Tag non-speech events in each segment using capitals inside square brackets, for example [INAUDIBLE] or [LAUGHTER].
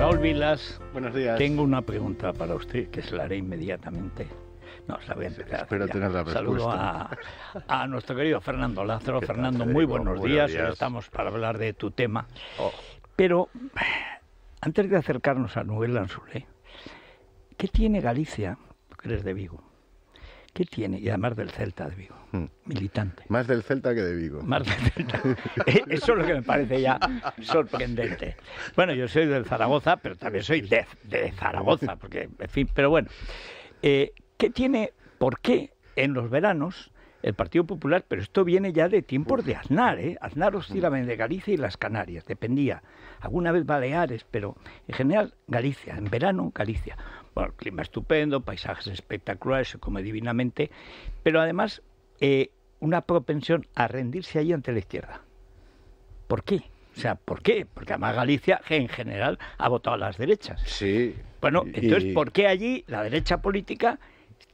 Raúl Vilas, Tengo una pregunta para usted que se la haré inmediatamente. No, la voy a empezar. tener la Saludo respuesta. A, a, nuestro querido Fernando Lázaro. Fernando, muy buenos, días. Estamos para hablar de tu tema. Oh. Pero antes de acercarnos a Nubel Anzulé, ¿qué tiene Galicia? Tú que eres de Vigo tiene, y además del Celta de Vigo, hmm. militante. Más del Celta que de Vigo. Más del Celta. [LAUGHS] Eh, eso es lo que me parece ya sorprendente. Bueno, yo soy del Zaragoza, pero también soy de, Zaragoza, porque, en fin, pero bueno. Eh, ¿Qué tiene, por qué en los veranos el Partido Popular, pero esto viene ya de tiempos de Aznar, ¿eh? Aznar hmm. oscilaba de Galicia y las Canarias, dependía. Alguna vez Baleares, pero en general Galicia, en verano Galicia. Bueno, clima estupendo, paisajes espectaculares, se come divinamente, pero además eh, una propensión a rendirse allí ante la izquierda. ¿Por qué? O sea, ¿por qué? Porque además Galicia, en general, ha votado a las derechas. Sí. Bueno, entonces, ¿por qué allí la derecha política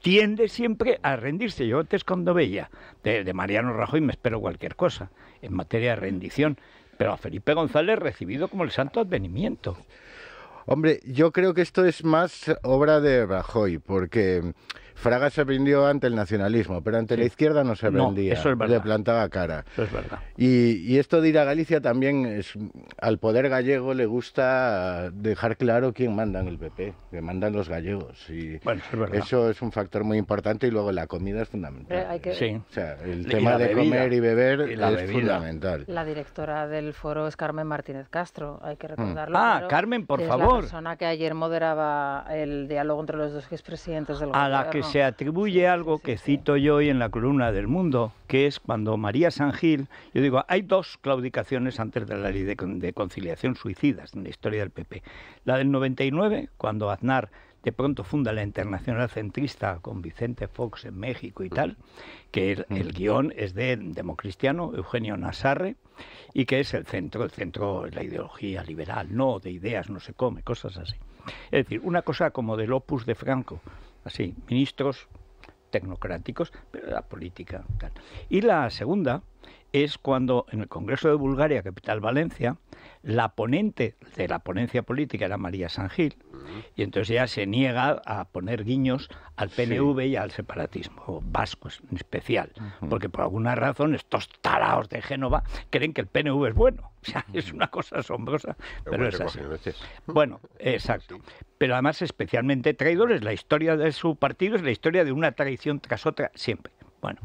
tiende siempre a rendirse? Yo antes cuando veía de Mariano Rajoy me espero cualquier cosa en materia de rendición, pero a Felipe González recibido como el santo advenimiento. Hombre, yo creo que esto es más obra de Rajoy, porque Fraga se vendió ante el nacionalismo, pero ante la izquierda no se vendía. No, eso es verdad. Le plantaba cara. Eso es verdad. Y, esto de ir a Galicia también es. Al poder gallego le gusta dejar claro quién manda en el PP, que mandan los gallegos. Y bueno, eso, es verdad. eso es un factor muy importante y luego la comida es fundamental. sí. O sea, el tema de comer y beber es fundamental. La directora del foro es Carmen Martínez Castro, hay que mm. recordarlo. Ah, Carmen, por es favor. La persona que ayer moderaba el diálogo entre los dos expresidentes del gobierno. la se atribuye algo que cito yo hoy en la columna del Mundo, que es cuando María San Gil, yo digo, hay dos claudicaciones antes de la ley de, conciliación suicidas en la historia del PP. La del 99, cuando Aznar de pronto funda la Internacional Centrista con Vicente Fox en México y tal, que el, mm. guión es de democristiano Eugenio Nazarre y que es el centro, el centro, la ideología liberal, no, de ideas no se come, cosas así. Es decir, una cosa como del opus de Franco, así, ministros tecnocráticos, pero la política. Y la segunda es cuando en el Congreso de Bulgaria, capital Valencia, la ponente de la ponencia política era María Sangil, Gil y entonces ya se niega a poner guiños al PNV y al separatismo vasco en especial, porque por alguna razón estos taraos de Génova creen que el PNV es bueno. O sea, es una cosa asombrosa, pero es así. Bueno, [LAUGHS] exacto. Pero además especialmente traidores, la historia de su partido es la historia de una traición tras otra siempre. Bueno,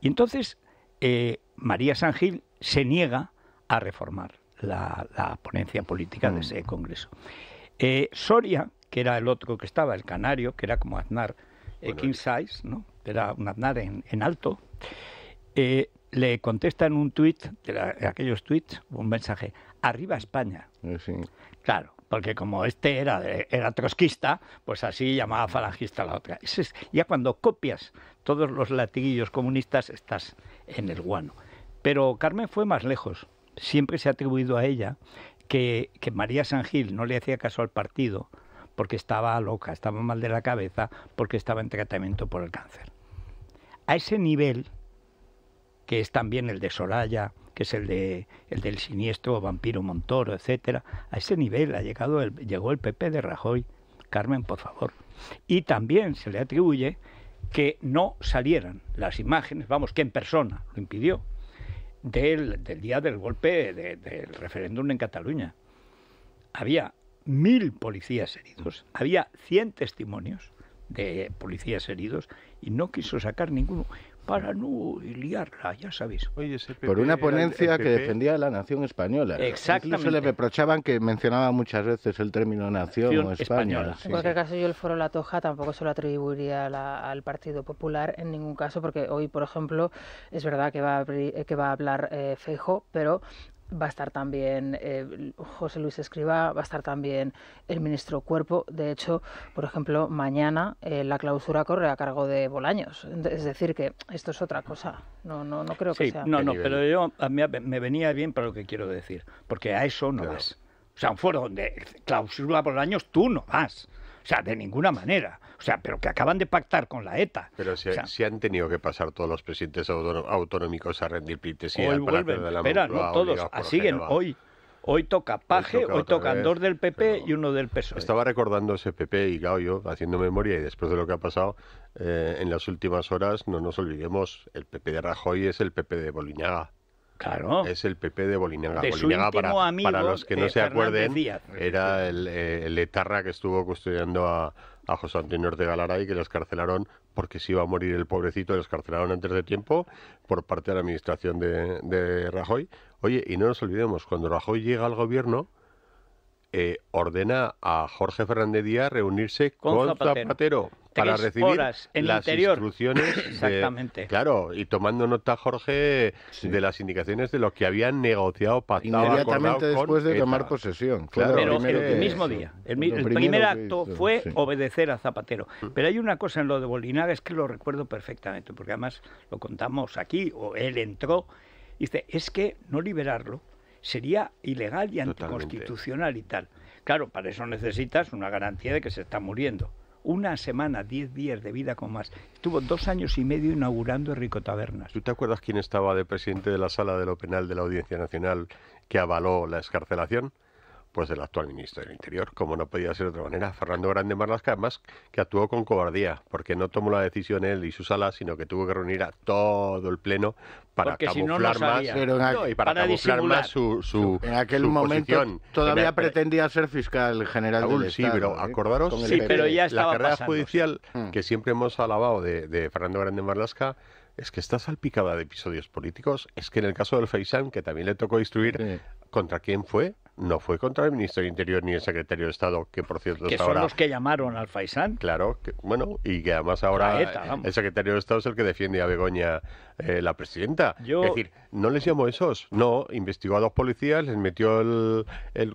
y entonces eh, María Sangil se niega a reformar la, ponencia política de mm. ese Congreso. Eh, Soria, que era el otro que estaba, el canario, que era como Aznar eh, King Size, ¿no? era un Aznar en, alto, le contesta en un tuit, de, aquellos tuits, un mensaje, arriba España. Claro, porque como este era, era trotskista, pues así llamaba falangista la otra. ya cuando copias todos los latiguillos comunistas estás en el guano. Pero Carmen fue más lejos. Siempre se ha atribuido a ella que, María San Gil no le hacía caso al partido porque estaba loca, estaba mal de la cabeza, porque estaba en tratamiento por el cáncer. A ese nivel, que es también el de Soraya, que es el de el del siniestro vampiro Montoro, etcétera, a ese nivel ha llegado el, llegó el PP de Rajoy. Carmen, por favor. Y también se le atribuye que no salieran las imágenes, vamos, que en persona lo impidió, del, día del golpe del referéndum en Cataluña. Había mil policías heridos, había cien testimonios de policías heridos y no quiso sacar ninguno para no liarla, ya sabéis. Por una ponencia que defendía a la nación española. Exactamente. se le reprochaban que mencionaba muchas veces el término nación, o España. En cualquier caso, yo el foro La Toja tampoco se lo atribuiría al Partido Popular en ningún caso, porque hoy, por ejemplo, es verdad que va a, eh, que va a hablar fejo, eh, Feijo, pero va a estar también eh, José Luis Escriba, va a estar también el ministro Cuerpo. De hecho, por ejemplo, mañana eh, la clausura corre a cargo de Bolaños. Es decir, que esto es otra cosa. No, no, no creo que No, no, pero yo me venía bien para lo que quiero decir, porque a eso no vas. O sea, un foro donde clausura Bolaños, tú no vas. O sea, de ninguna manera. O sea, pero que acaban de pactar con la ETA. Pero si, han tenido que pasar todos los presidentes autonómicos a rendir pleitesía. Hoy vuelven, de la espera, no todos, ah, siguen hoy. Hoy toca Paje, hoy toca, dos del PP y uno del PSOE. Estaba recordando ese PP y claro, yo haciendo memoria y después de lo que ha pasado eh, en las últimas horas, no nos olvidemos, el PP de Rajoy es el PP de Boliñaga. Claro. Es el PP de Bolinaga. Bolinaga para, los que no eh, se acuerden, era el, eh, letarra etarra que estuvo custodiando a, José Antonio Ortega Galaray, que lo escarcelaron porque si iba a morir el pobrecito, lo escarcelaron antes de tiempo por parte de la administración de, Rajoy. Oye, y no nos olvidemos, cuando Rajoy llega al gobierno, eh, ordena a Jorge Fernández Díaz reunirse con, Zapatero para recibir en las instrucciones. Exactamente. claro, y tomando nota, Jorge, de las indicaciones de los que habían negociado, Inmediatamente después de tomar posesión. Claro, pero el mismo día. El, primer acto fue obedecer a Zapatero. Mm. Pero hay una cosa en lo de Bolinaga es que lo recuerdo perfectamente, porque además lo contamos aquí, o él entró. dice, es que no liberarlo sería ilegal y anticonstitucional y tal. Claro, para eso necesitas una garantía de que se está muriendo una semana, diez días de vida con más. Estuvo dos años y medio inaugurando Rico Tabernas. ¿Tú te acuerdas quién estaba de presidente de la sala de lo penal de la Audiencia Nacional que avaló la escarcelación? pues del actual ministro del Interior, como no podía ser de otra manera, Fernando Grande Marlasca, además que actuó con cobardía, porque no tomó la decisión él y sus sala sino que tuvo que reunir a todo el pleno para camuflar más, para, más su, en aquel momento todavía eh, pretendía ser fiscal general sí, pero ¿eh? acordaros la carrera judicial mm. que siempre hemos alabado de, Fernando Grande Marlasca es que está salpicada de episodios políticos. Es que en el caso del Feixán, que también le tocó instruir contra quién fue, no fue contra el ministro de Interior ni el secretario de Estado, que por cierto que son los que llamaron al Faisán. Claro, bueno, y que además ahora el secretario de Estado es el que defiende a Begoña, eh, la presidenta. Yo... Es decir, no les llamó esos, no, investigó a dos policías, les metió el,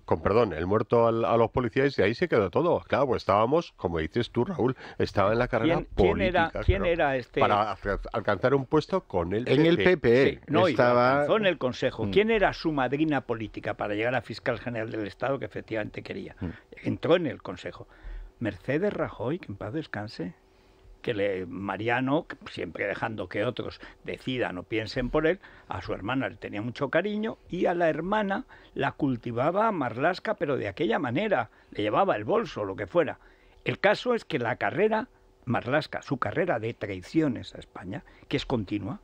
con perdón, el muerto a los policías y ahí se quedó todo. Claro, pues estábamos, como dices tú, Raúl, estaba en la carrera política. ¿quién era, este? Para alcanzar un puesto con el PP. En el PP, e. no, estaba... en el Consejo. Mm. ¿Quién era su madrina política para llegar a fiscal general del Estado que efectivamente quería. Mm. Entró en el Consejo. Mercedes Rajoy, que en paz descanse, que le, Mariano, siempre dejando que otros decidan o piensen por él, a su hermana le tenía mucho cariño y a la hermana la cultivaba a Marlasca, pero de aquella manera, le llevaba el bolso, lo que fuera. El caso es que la carrera, Marlasca, su carrera de traiciones a España, que es continua,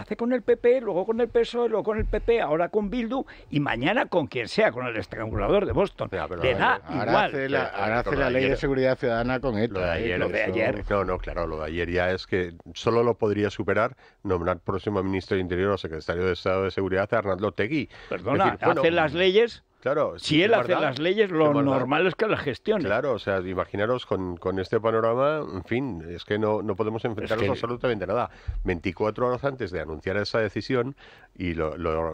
hace con el PP, luego con el PSOE, luego con el PP, ahora con Bildu y mañana con quien sea, con el estrangulador de Boston. ahora Hace la, hace la ley de seguridad ciudadana con esto. Lo de, ¿eh? ayer, No, no, claro, lo de ayer ya es que solo lo podría superar nombrar próximo ministro de Interior o secretario de Estado de Seguridad a Arnaldo Tegui. Perdona, hacen las leyes Claro, si él hace las leyes, lo normal es que las gestione. Claro, o sea, imaginaros con, este panorama, en fin, es que no, no podemos enfrentarnos absolutamente a absolutamente nada. 24 horas antes de anunciar esa decisión, y lo,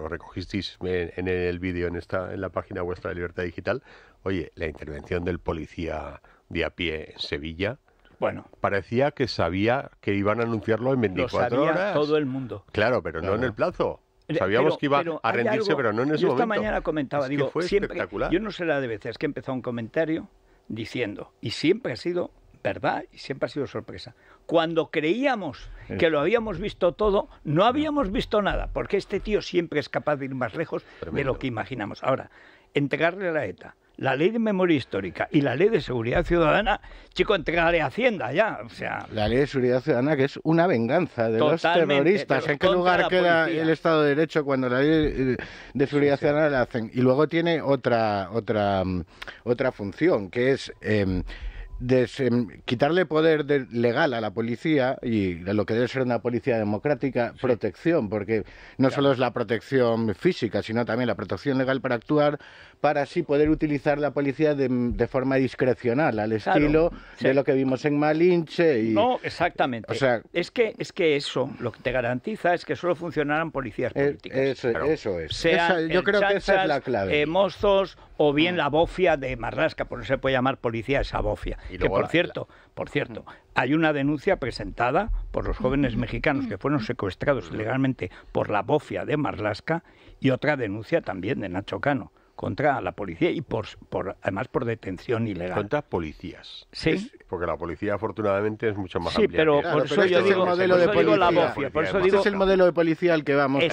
recogisteis en, el vídeo en, esta, en la página vuestra de Libertad Digital, oye, la intervención del policía de a pie en Sevilla, bueno. Parecía que sabía que iban a anunciarlo en 24 lo sabía horas. todo el mundo. Claro, pero no en el plazo. Sabíamos que iba a rendirse, pero no en ese yo momento. Esta mañana comentaba, digo, siempre, espectacular. yo no sé la de veces que empezó un comentario diciendo, y siempre ha sido verdad y siempre ha sido sorpresa. Cuando creíamos que lo habíamos visto todo, no habíamos visto nada, porque este tío siempre es capaz de ir más lejos de lo que imaginamos. Ahora, entregarle a la ETA, la ley de memoria histórica y la ley de seguridad ciudadana, chico, entrega de Hacienda ya. O sea, la ley de seguridad ciudadana que es una venganza de los terroristas. ¿En qué lugar queda el Estado de Derecho cuando la ley de seguridad ciudadana la hacen? Y luego tiene otra, otra, mm, otra función, que es... Em, quitarle poder legal a la policía y de lo que debe ser una policía democrática, protección, porque no solo es la protección física, sino también la protección legal para actuar, para así poder utilizar la policía de, forma discrecional, al estilo de lo que vimos en Malinche. Y, no, exactamente. O sea, es, que, es que eso lo que te garantiza es que solo funcionaran policías políticas. eso, eso, es. yo creo que esa es la clave. Eh, o bien mm. la bofia de Marlasca, por eso se puede llamar policía esa bofia. que por cierto, por cierto, hay una denuncia presentada por los jóvenes mexicanos que fueron secuestrados ilegalmente por la bofia de Marlasca y otra denuncia también de Nacho Cano contra la policía y por, además por detención ilegal. Contra policías. Sí. porque la policía afortunadamente es mucho más Sí, pero por eso digo el modelo de policía. es el modelo de al que vamos.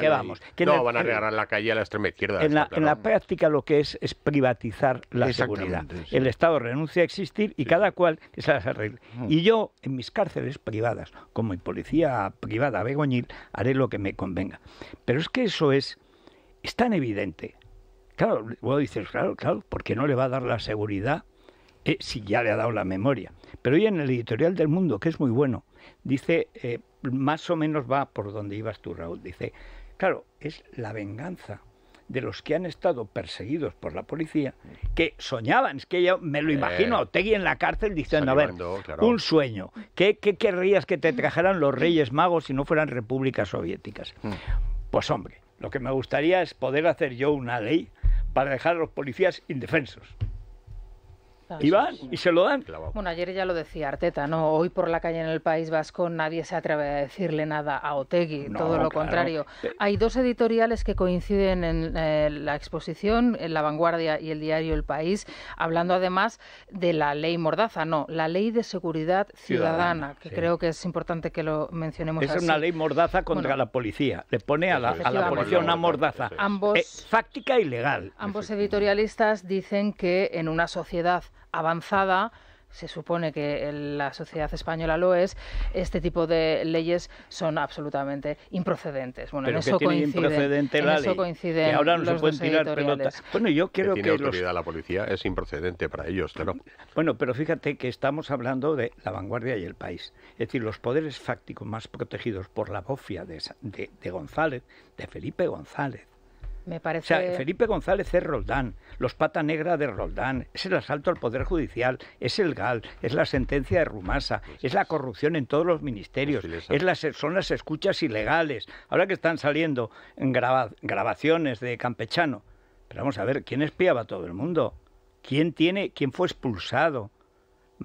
que vamos. Que no van a regalar la calle a la extrema izquierda. En la, en la, práctica lo que es es privatizar la seguridad. El Estado renuncia a existir y cada cual se las arregle. Mm. Y yo en mis cárceles privadas, como en policía privada Begoñil, haré lo que me convenga. Pero es que eso es, es tan evidente Claro, vos dices, claro, claro, porque no le va a dar la seguridad eh, si ya le ha dado la memoria. Pero hoy en el editorial del mundo, que es muy bueno, dice, eh, más o menos va por donde ibas tú, Raúl, dice, claro, es la venganza de los que han estado perseguidos por la policía, que soñaban, es que yo me lo imagino, eh. Tegui en la cárcel diciendo, a ver, un sueño, ¿qué, ¿qué, querrías que te trajeran los mm. Reyes Magos si no fueran repúblicas soviéticas? Mm. Pues hombre, lo que me gustaría es poder hacer yo una ley para dejar a los policías indefensos y van y se lo dan. Bueno, ayer ya lo decía Arteta, ¿no? Hoy por la calle en el País Vasco nadie se atreve a decirle nada a Otegui, todo lo contrario. Eh. Hay dos editoriales que coinciden en eh, la exposición, en La Vanguardia y el diario El País, hablando además de la ley Mordaza, no, la ley de seguridad ciudadana, que creo que es importante que lo mencionemos. Es una ley Mordaza contra la policía, le pone a la, policía una Mordaza. Ambos, eh, fáctica y legal. Ambos editorialistas dicen que en una sociedad avanzada, se supone que la sociedad española lo es, este tipo de leyes son absolutamente improcedentes. Bueno, en, eso coincide. eso ley, Que ahora no se pueden tirar pelotas. Bueno, yo creo que. Tiene autoridad la policía, es improcedente para ellos, Bueno, pero fíjate que estamos hablando de la vanguardia y el país. Es decir, los poderes fácticos más protegidos por la bofia de González, de Felipe González, parece... O sea, Felipe González es Roldán, los pata negra de Roldán, es el asalto al Poder Judicial, es el GAL, es la sentencia de Rumasa, pues es la corrupción en todos los ministerios, pues es las, son las escuchas ilegales. Ahora que están saliendo grabaciones de Campechano, pero vamos a ver, ¿quién espiaba a todo el mundo? ¿Quién, tiene, ¿Quién fue expulsado?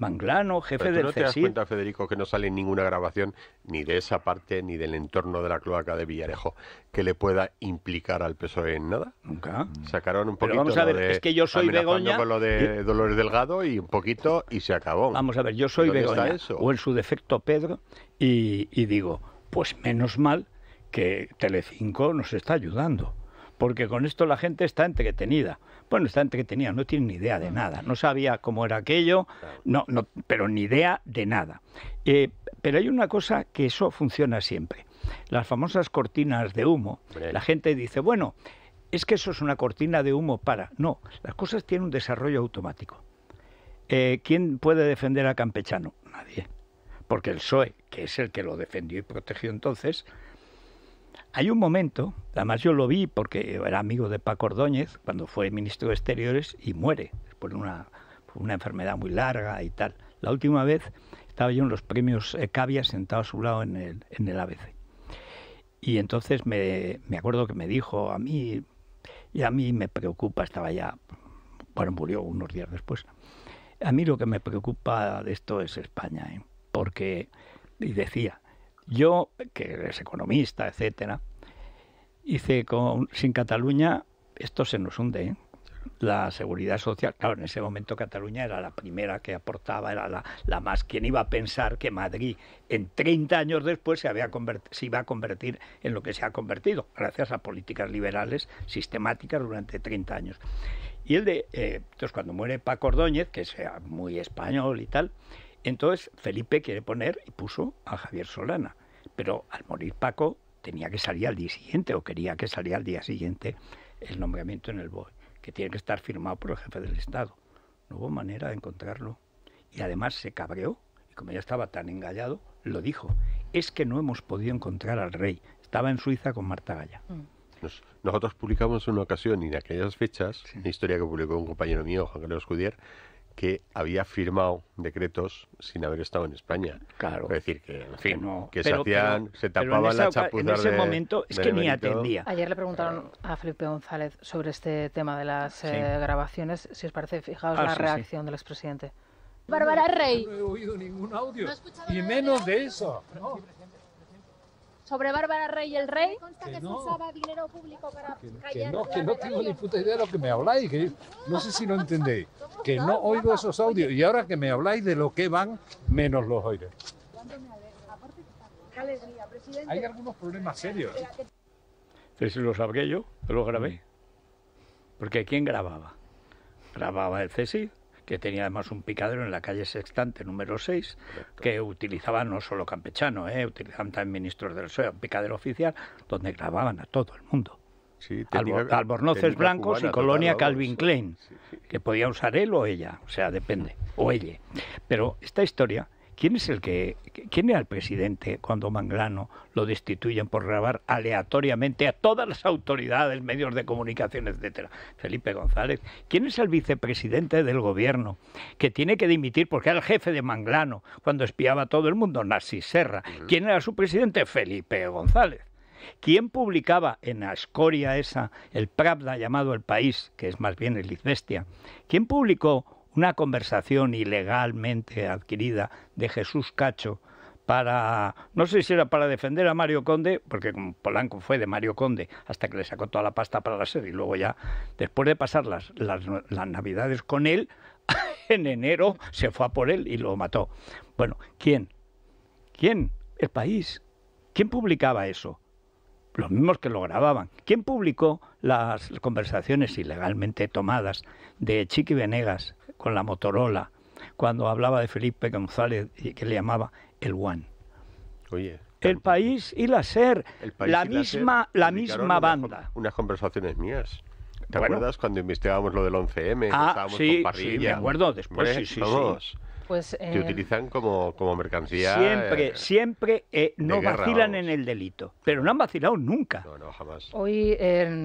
Manglano, jefe Pero no te das cuenta, Federico, que no sale ninguna grabación ni de esa parte ni del entorno de la cloaca de Villarejo que le pueda implicar al PSOE en nada? Nunca. Sacaron un poquito vamos a ver, es que yo soy Begoña... con lo de Dolores Delgado y un poquito y se acabó. Vamos a ver, yo soy Begoña, o en su defecto Pedro, y, y digo, pues menos mal que Telecinco nos está ayudando porque con esto la gente está entretenida. Bueno, está entretenido, no tiene ni idea de mm. nada, no sabía cómo era aquello, no, no, pero ni idea de nada. Eh, pero hay una cosa que eso funciona siempre, las famosas cortinas de humo. La gente dice, bueno, es que eso es una cortina de humo para... No, las cosas tienen un desarrollo automático. Eh, ¿Quién puede defender a Campechano? Nadie. Porque el PSOE, que es el que lo defendió y protegió entonces, hay un momento, además yo lo vi porque era amigo de Paco Ordóñez cuando fue ministro de Exteriores y muere por una, una enfermedad muy larga y tal. La última vez estaba yo en los premios eh, Cavia sentado a su lado en el, en ABC. Y entonces me, acuerdo que me dijo a mí, y a mí me preocupa, estaba ya, bueno, murió unos días después. A mí lo que me preocupa de esto es España, ¿eh? porque, y decía, yo, que es economista, etcétera, hice con, sin Cataluña, esto se nos hunde. ¿eh? La seguridad social, claro, en ese momento Cataluña era la primera que aportaba, era la, más. quien iba a pensar que Madrid, en 30 años después, se, había iba a convertir en lo que se ha convertido, gracias a políticas liberales sistemáticas durante 30 años? Y el de, eh, entonces, cuando muere Paco Ordóñez, que es muy español y tal, entonces Felipe quiere poner y puso a Javier Solana. Pero al morir Paco tenía que salir al día siguiente o quería que saliera al día siguiente el nombramiento en el BOE, que tiene que estar firmado por el jefe del Estado. No hubo manera de encontrarlo. Y además se cabreó y como ya estaba tan engallado, lo dijo. Es que no hemos podido encontrar al rey. Estaba en Suiza con Marta Galla. Mm. Pues nosotros publicamos en una ocasión, y en aquellas fechas, una historia que publicó un compañero mío, Juan Carlos Cudier, que había firmado decretos sin haber estado en España. Claro. Es decir, que, en fin, que, se hacían, tapaban la En ese momento es que ni atendía. Ayer le preguntaron a Felipe González sobre este tema de las eh, grabaciones. Si os parece, fijaos ah, la reacción del expresidente. Bárbara Rey. No he oído ningún audio. y menos de eso sobre Bárbara Rey y el Rey. que, no. que, no, tengo ni puta idea de lo que me habláis, que no sé si lo entendéis, que no oigo esos audios y ahora que me habláis de lo que van, menos los oiré. Hay algunos problemas serios. si lo sabré yo, lo grabé. Porque ¿quién grababa? Grababa el que tenía además un picadero en la calle Sextante número 6, que utilizaban no solo campechano, ¿eh? utilizaban también ministros del PSOE, un picadero oficial donde grababan a todo el mundo. albornoces blancos y colonia Calvin Klein, que podía usar él o ella, o sea, depende, o ella. Pero esta historia ¿Quién es el que, quién era el presidente cuando Manglano lo destituyen por grabar aleatoriamente a todas las autoridades, medios de comunicación, etcétera? Felipe González. ¿Quién es el vicepresidente del gobierno que tiene que dimitir porque era el jefe de Manglano cuando espiaba a todo el mundo? Narcis Serra. ¿Quién era su presidente? Felipe González. ¿Quién publicaba en Ascoria esa, el Pravda llamado El País, que es más bien el Izvestia? ¿Quién publicó una conversación ilegalmente adquirida de Jesús Cacho para, no sé si era para defender a Mario Conde, porque Polanco fue de Mario Conde hasta que le sacó toda la pasta para la serie y luego ya, después de pasar las, las navidades con él, [LAUGHS] en enero se fue a por él y lo mató. Bueno, ¿quién? ¿Quién? El país. ¿Quién publicaba eso? Los mismos que lo grababan. ¿Quién publicó las conversaciones ilegalmente tomadas de Chiqui Venegas con la Motorola, cuando hablaba de Felipe González que le llamaba el One. Oye. El país y la SER, la misma, la, misma banda. Unas, conversaciones mías. ¿Te acuerdas cuando investigábamos lo del 11M? Ah, sí, sí, me acuerdo, después, sí, sí pues... Eh, utilizan como, como mercancía... Siempre, eh, siempre eh, no vacilan en el delito, pero no han vacilado nunca. No, no, jamás. Hoy,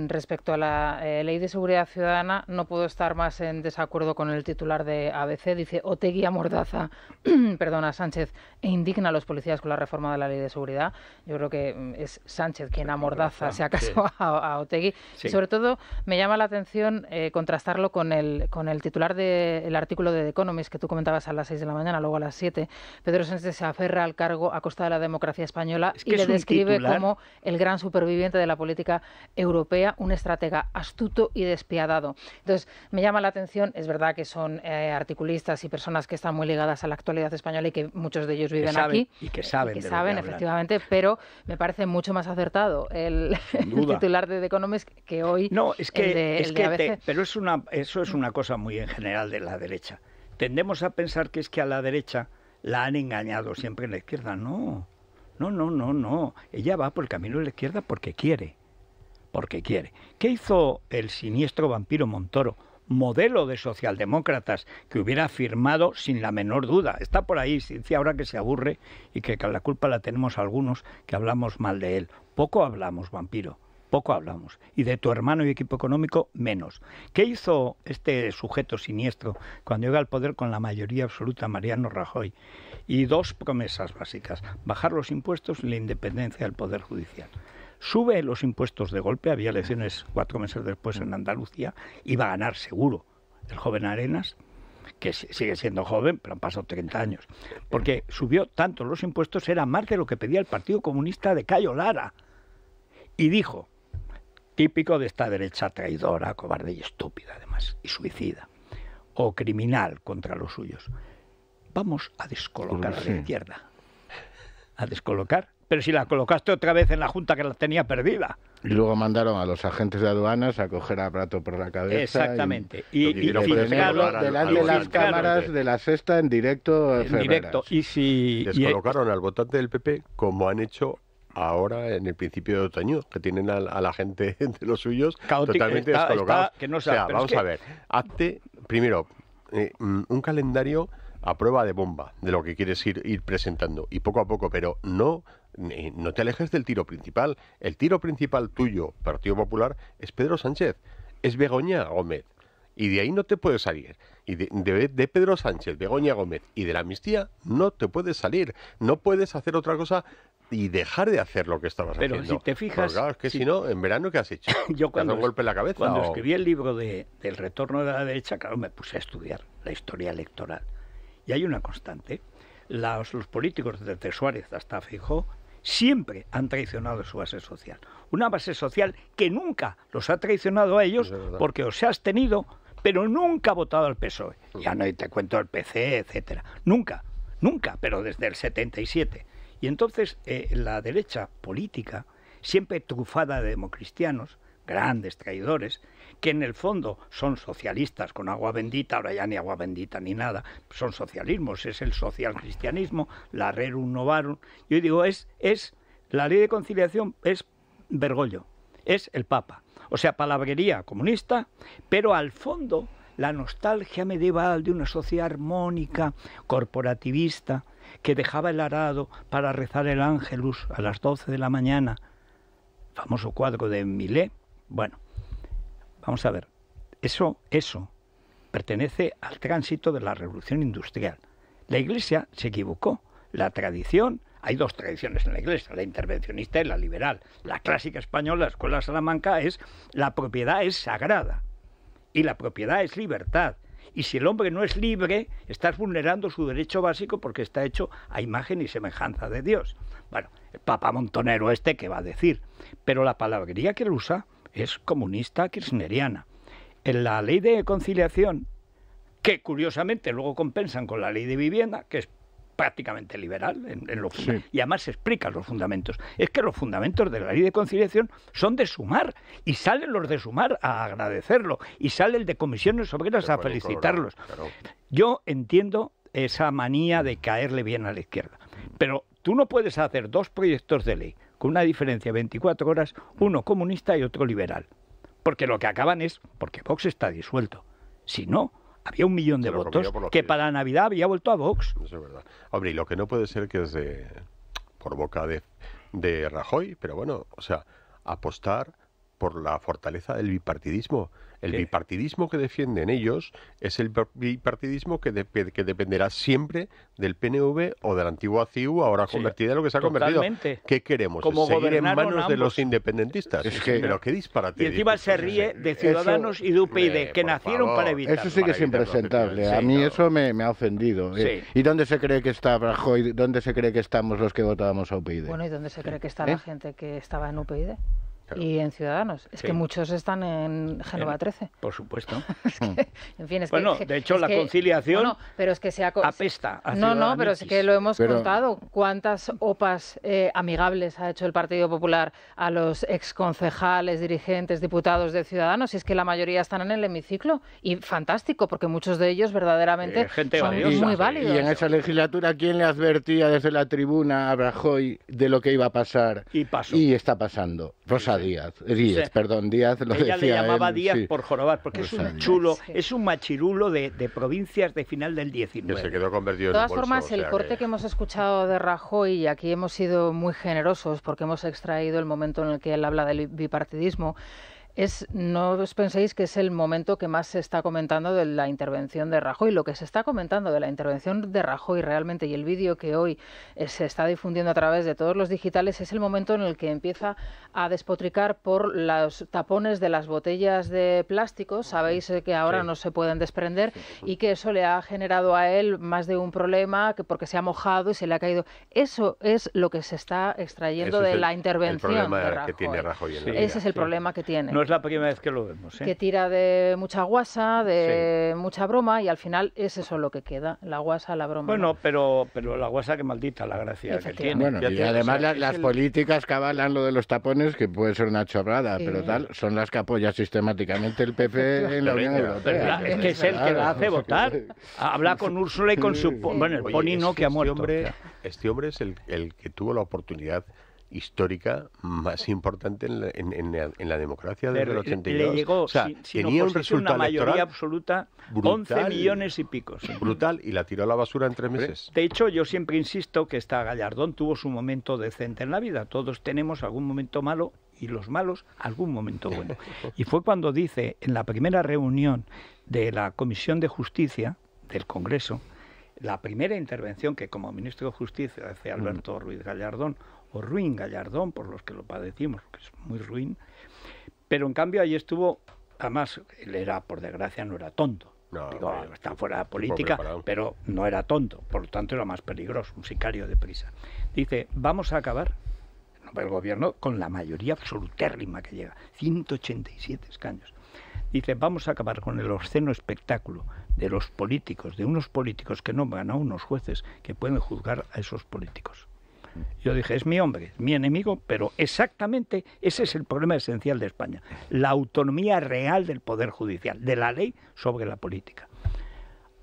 respecto a la Ley de Seguridad Ciudadana, no puedo estar más en desacuerdo con el titular de ABC. Dice, Otegui amordaza, [CLEARS THROAT] perdona, Sánchez, e indigna a los policías con la reforma de la Ley de Seguridad. Yo creo que mm, es Sánchez quien amordaza, si acaso, a, Otegui. sobre todo, me llama la atención contrastarlo con el, con el titular del artículo de The Economist que tú comentabas a las de la mañana, luego a las 7, Pedro Sánchez se aferra al cargo a costa de la democracia española que y le describe como el gran superviviente de la política europea, un estratega astuto y despiadado. Entonces, me llama la atención, es verdad que son eh, articulistas y personas que están muy ligadas a la actualidad española y que muchos de ellos viven aquí. Y que saben. que saben, efectivamente, pero me parece mucho más acertado [LAUGHS] el, titular de The Economist que hoy. No, es que, el de, es que pero es una, eso es una cosa muy en general de la derecha tendemos a pensar que es que a la derecha la han engañado siempre en la izquierda. No, no, no, no, no. Ella va por el camino de la izquierda porque quiere. Porque quiere. ¿Qué hizo el siniestro vampiro Montoro? modelo de socialdemócratas que hubiera firmado sin la menor duda. Está por ahí, dice ahora que se aburre y que la culpa la tenemos algunos que hablamos mal de él. Poco hablamos, vampiro poco hablamos. Y de tu hermano y equipo económico, menos. ¿Qué hizo este sujeto siniestro cuando llega al poder con la mayoría absoluta, Mariano Rajoy? Y dos promesas básicas, bajar los impuestos y la independencia del Poder Judicial sube los impuestos de golpe, había elecciones cuatro meses después en Andalucía, iba a ganar seguro el joven Arenas, que sigue siendo joven, pero han pasado 30 años, porque subió tanto los impuestos, era más de lo que pedía el Partido Comunista de Cayo Lara, y dijo, típico de esta derecha traidora, cobarde y estúpida además, y suicida, o criminal contra los suyos. Vamos a descolocar a la izquierda. A descolocar. Pero si la colocaste otra vez en la Junta que la tenía perdida. Y luego mandaron a los agentes de aduanas a coger a Prato por la cabeza. Exactamente. Y, y, delante de las cámaras de la sexta en directo. En directo. Y si descolocaron al votante del PP como han hecho ahora en el principio de otoño, que tienen a, la gente [LAUGHS] de los suyos totalmente vamos a ver, hazte primero eh, mm, un calendario a prueba de bomba de lo que quieres ir, presentando y poco a poco, pero no eh, no te alejes del tiro principal. El tiro principal tuyo, Partido Popular, es Pedro Sánchez, es Begoña Gómez. Y de ahí no te puedes salir. Y de, de, Pedro Sánchez, Begoña Gómez y de la amnistía no te puedes salir. No puedes hacer otra cosa y dejar de hacer lo que estabas haciendo. Pero si te fijas... Claro, es que si, no, en verano, ¿qué has hecho? [COUGHS] Yo cuando, golpe la cabeza? Cuando escribí el libro de, del retorno de la derecha, claro, me puse a estudiar la historia electoral. Y hay una constante. Los, políticos desde Suárez hasta Fijó siempre han traicionado su base social. Una base social que nunca los ha traicionado a ellos porque os has tenido, pero nunca ha votado al PSOE. Ya no te cuento el PC, etcétera. Nunca, nunca, pero desde el 77 y entonces eh, la derecha política, siempre trufada de democristianos, grandes traidores, que en el fondo son socialistas con agua bendita, ahora ya ni agua bendita ni nada, son socialismos, es el social cristianismo, la rerum novarum. Yo digo, es, es la ley de conciliación, es Bergoglio, es el Papa. O sea, palabrería comunista, pero al fondo la nostalgia medieval de una sociedad armónica, corporativista, que dejaba el arado para rezar el ángelus a las 12 de la mañana, famoso cuadro de Millet. Bueno, vamos a ver, eso, eso pertenece al tránsito de la revolución industrial. La Iglesia se equivocó. La tradición, hay dos tradiciones en la Iglesia, la intervencionista y la liberal. La clásica española, la Escuela Salamanca, es la propiedad es sagrada y la propiedad es libertad y si el hombre no es libre, estás vulnerando su derecho básico porque está hecho a imagen y semejanza de Dios. Bueno, el papa montonero este que va a decir. Pero la palabrería que él usa es comunista kirchneriana. En la ley de conciliación, que curiosamente luego compensan con la ley de vivienda, que es prácticamente liberal en, lo y además se explican los fundamentos. Es que los fundamentos de la ley de conciliación son de sumar y salen los de sumar a agradecerlo y sale el de comisiones obreras a felicitarlos. Yo entiendo esa manía de caerle bien a la izquierda, pero tú no puedes hacer dos proyectos de ley con una diferencia de 24 horas, uno comunista y otro liberal, porque lo que acaban es porque Vox está disuelto. Si no, había un millón de votos que, para Navidad había vuelto a Vox. Hombre, y lo que no puede ser que es de, por boca de Rajoy, pero bueno, o sea, apostar por la fortaleza del bipartidismo. El eh, bipartidismo que defienden ellos es el bipartidismo que, que, dependerá siempre del PNV o del antiguo antigua CIU, ahora convertida en lo que se ha convertido. ¿Qué queremos? Como ¿Seguir en manos de los independentistas? Es que, Pero qué disparate. Y encima se ríe de Ciudadanos y de UPyD, que nacieron para evitar. Eso sí que es impresentable. A mí eso me, ha ofendido. Eh. ¿Y dónde se cree que está ¿Dónde se cree que estamos los que votábamos a UPyD? Bueno, ¿y dónde se cree que está ¿Eh? la gente que estaba en UPyD? Y en Ciudadanos. Es que muchos están en Génova 13. Por supuesto. [LAUGHS] Mm. bueno, de hecho, la conciliación pero es que apesta. no, no, pero es que lo hemos contado. ¿Cuántas opas eh, amigables ha hecho el Partido Popular a los exconcejales, dirigentes, diputados de Ciudadanos? Y es que la mayoría están en el hemiciclo. Y fantástico, porque muchos de ellos verdaderamente eh, son muy válidos. Y en esa legislatura, ¿quién le advertía desde la tribuna a Rajoy de lo que iba a pasar? Y pasó. Y está pasando. Rosa Díaz, Díaz, perdón, Díaz lo ella decía le llamaba Díaz por jorobar, porque es pues un chulo, es un machirulo de, provincias de final del 19. se quedó convertido de todas formas, el corte que... que... hemos escuchado de Rajoy, y aquí hemos sido muy generosos porque hemos extraído el momento en el que él habla del bipartidismo, no os penséis que es el momento que más se está comentando de la intervención de Rajoy. Lo que se está comentando de la intervención de Rajoy realmente y el vídeo que hoy eh, se está difundiendo a través de todos los digitales es el momento en el que empieza a despotricar por los tapones de las botellas de plástico. Sabéis eh, que ahora no se pueden desprender y que eso le ha generado a él más de un problema porque se ha mojado y se le ha caído. Eso es lo que se está extrayendo de la intervención el problema Que tiene Rajoy Ese es el problema que tiene es la primera vez que lo vemos. ¿eh? Que tira de mucha guasa, de mucha broma y al final es eso lo que queda, la guasa, la broma. Bueno, pero, pero la guasa que maldita la gracia que tiene. y además las políticas que avalan lo de los tapones, que puede ser una chorrada, pero tal, son las que apoya sistemáticamente el PP en la Unión Europea. es que es el que la hace votar. Habla con Úrsula y con su... Bueno, el no, que ha este muerto. Hombre, este hombre es el que tuvo la oportunidad histórica más importante en la, en, en la, democracia desde el 82. Le llegó, tenía una mayoría absoluta, 11 millones y pico. Brutal, y la tiró a la basura en tres meses. De hecho, yo siempre insisto que esta Gallardón tuvo su momento decente en la vida. Todos tenemos algún momento malo y los malos algún momento bueno. [LAUGHS] Y fue cuando dice, en la primera reunión de la Comisión de Justicia del Congreso, la primera intervención que como ministro de Justicia hace mm. Alberto Ruiz Gallardón ruin Gallardón, por los que lo padecimos, que es muy ruin. Pero en cambio ahí estuvo, además, él era, por desgracia, no era tonto. No, está fuera de política, pero no era tonto, por lo tanto era más peligroso, un sicario de prisa. Dice, vamos a acabar el gobierno con la mayoría absolutérrima que llega, 187 escaños. Dice, vamos a acabar con el obsceno espectáculo de los políticos, de unos políticos que van a unos jueces que pueden juzgar a esos políticos. Yo dije, es mi hombre, mi enemigo, pero exactamente ese es el problema esencial de España, la autonomía real del Poder Judicial, de la ley sobre la política.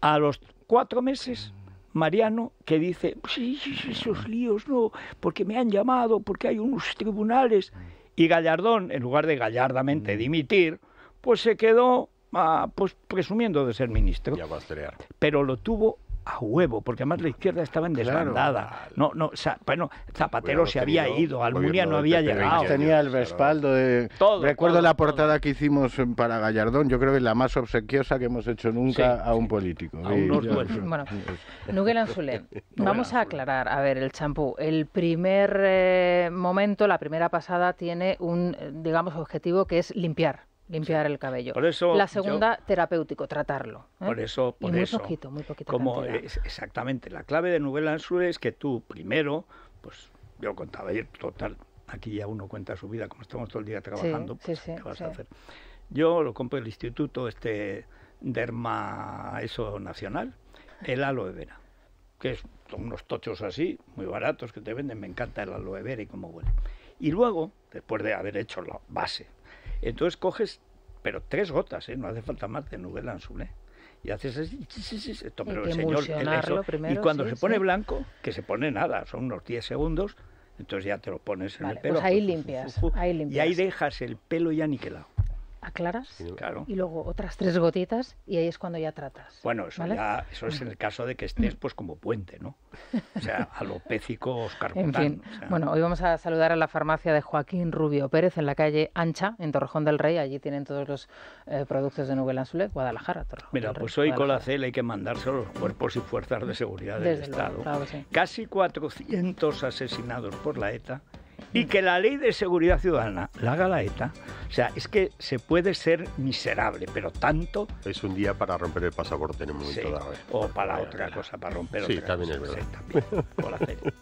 A los cuatro meses, Mariano, que dice, sí, sí, esos líos, no, porque me han llamado, porque hay unos tribunales. Y Gallardón, en lugar de gallardamente mm. dimitir, pues se quedó ah, pues, presumiendo de ser ministro. Ya va a Pero lo tuvo a huevo, porque además la izquierda estaba en desbandada. No, no, bueno, Zapatero se había ido, Almunia no había llegado. Tenía el respaldo de... Recuerdo la portada que hicimos para Gallardón, yo creo que es la más obsequiosa que hemos hecho nunca a un político. A [LAUGHS] [LAUGHS] vamos a aclarar, a ver, el champú. El primer eh, momento, la primera pasada, tiene un, eh, digamos, objetivo que es limpiar limpiar el cabello. la segunda, terapéutico, tratarlo. ¿eh? Por eso, por y muy poquito, muy poquito. Como exactamente, la clave de Nubela Suez es que tú primero, pues yo contaba ayer, total, aquí ya uno cuenta su vida, como estamos todo el día trabajando, pues, ¿qué vas a hacer? Yo lo compro el instituto, este derma, eso nacional, el aloe vera, que son unos tochos así, muy baratos que te venden, me encanta el aloe vera y cómo huele. Y luego, después de haber hecho la base, entonces coges, pero tres gotas, ¿eh? no hace falta más de nubela ¿eh? Y haces así, pero el señor, eso. y cuando se pone blanco, que se pone nada, son unos 10 segundos, entonces ya te lo pones en el pelo. Pues ahí, limpias, [LAUGHS] ahí limpias. Y ahí dejas el pelo ya aniquilado aclaras claro. y luego otras tres gotitas y ahí es cuando ya tratas. Bueno, eso, ya, eso es en el caso de que estés pues como puente, ¿no? O sea, a [LAUGHS] Oscar En fin, bueno, hoy vamos a saludar a la farmacia de Joaquín Rubio Pérez en la calle Ancha, en Torrejón del Rey. Allí tienen todos los eh, productos de Nubel Anzule, Guadalajara, Torrejón Mira, pues hoy con la CEL hay que mandar a los cuerpos y fuerzas de seguridad del Estado. Casi 400 asesinados por la ETA y que la ley de seguridad ciudadana la haga la ETA. O sea, es que se puede ser miserable, pero tanto. Es un día para romper el pasaporte en un momento sí, dado. ¿eh? O para otra cosa, para romper sí, también Es verdad.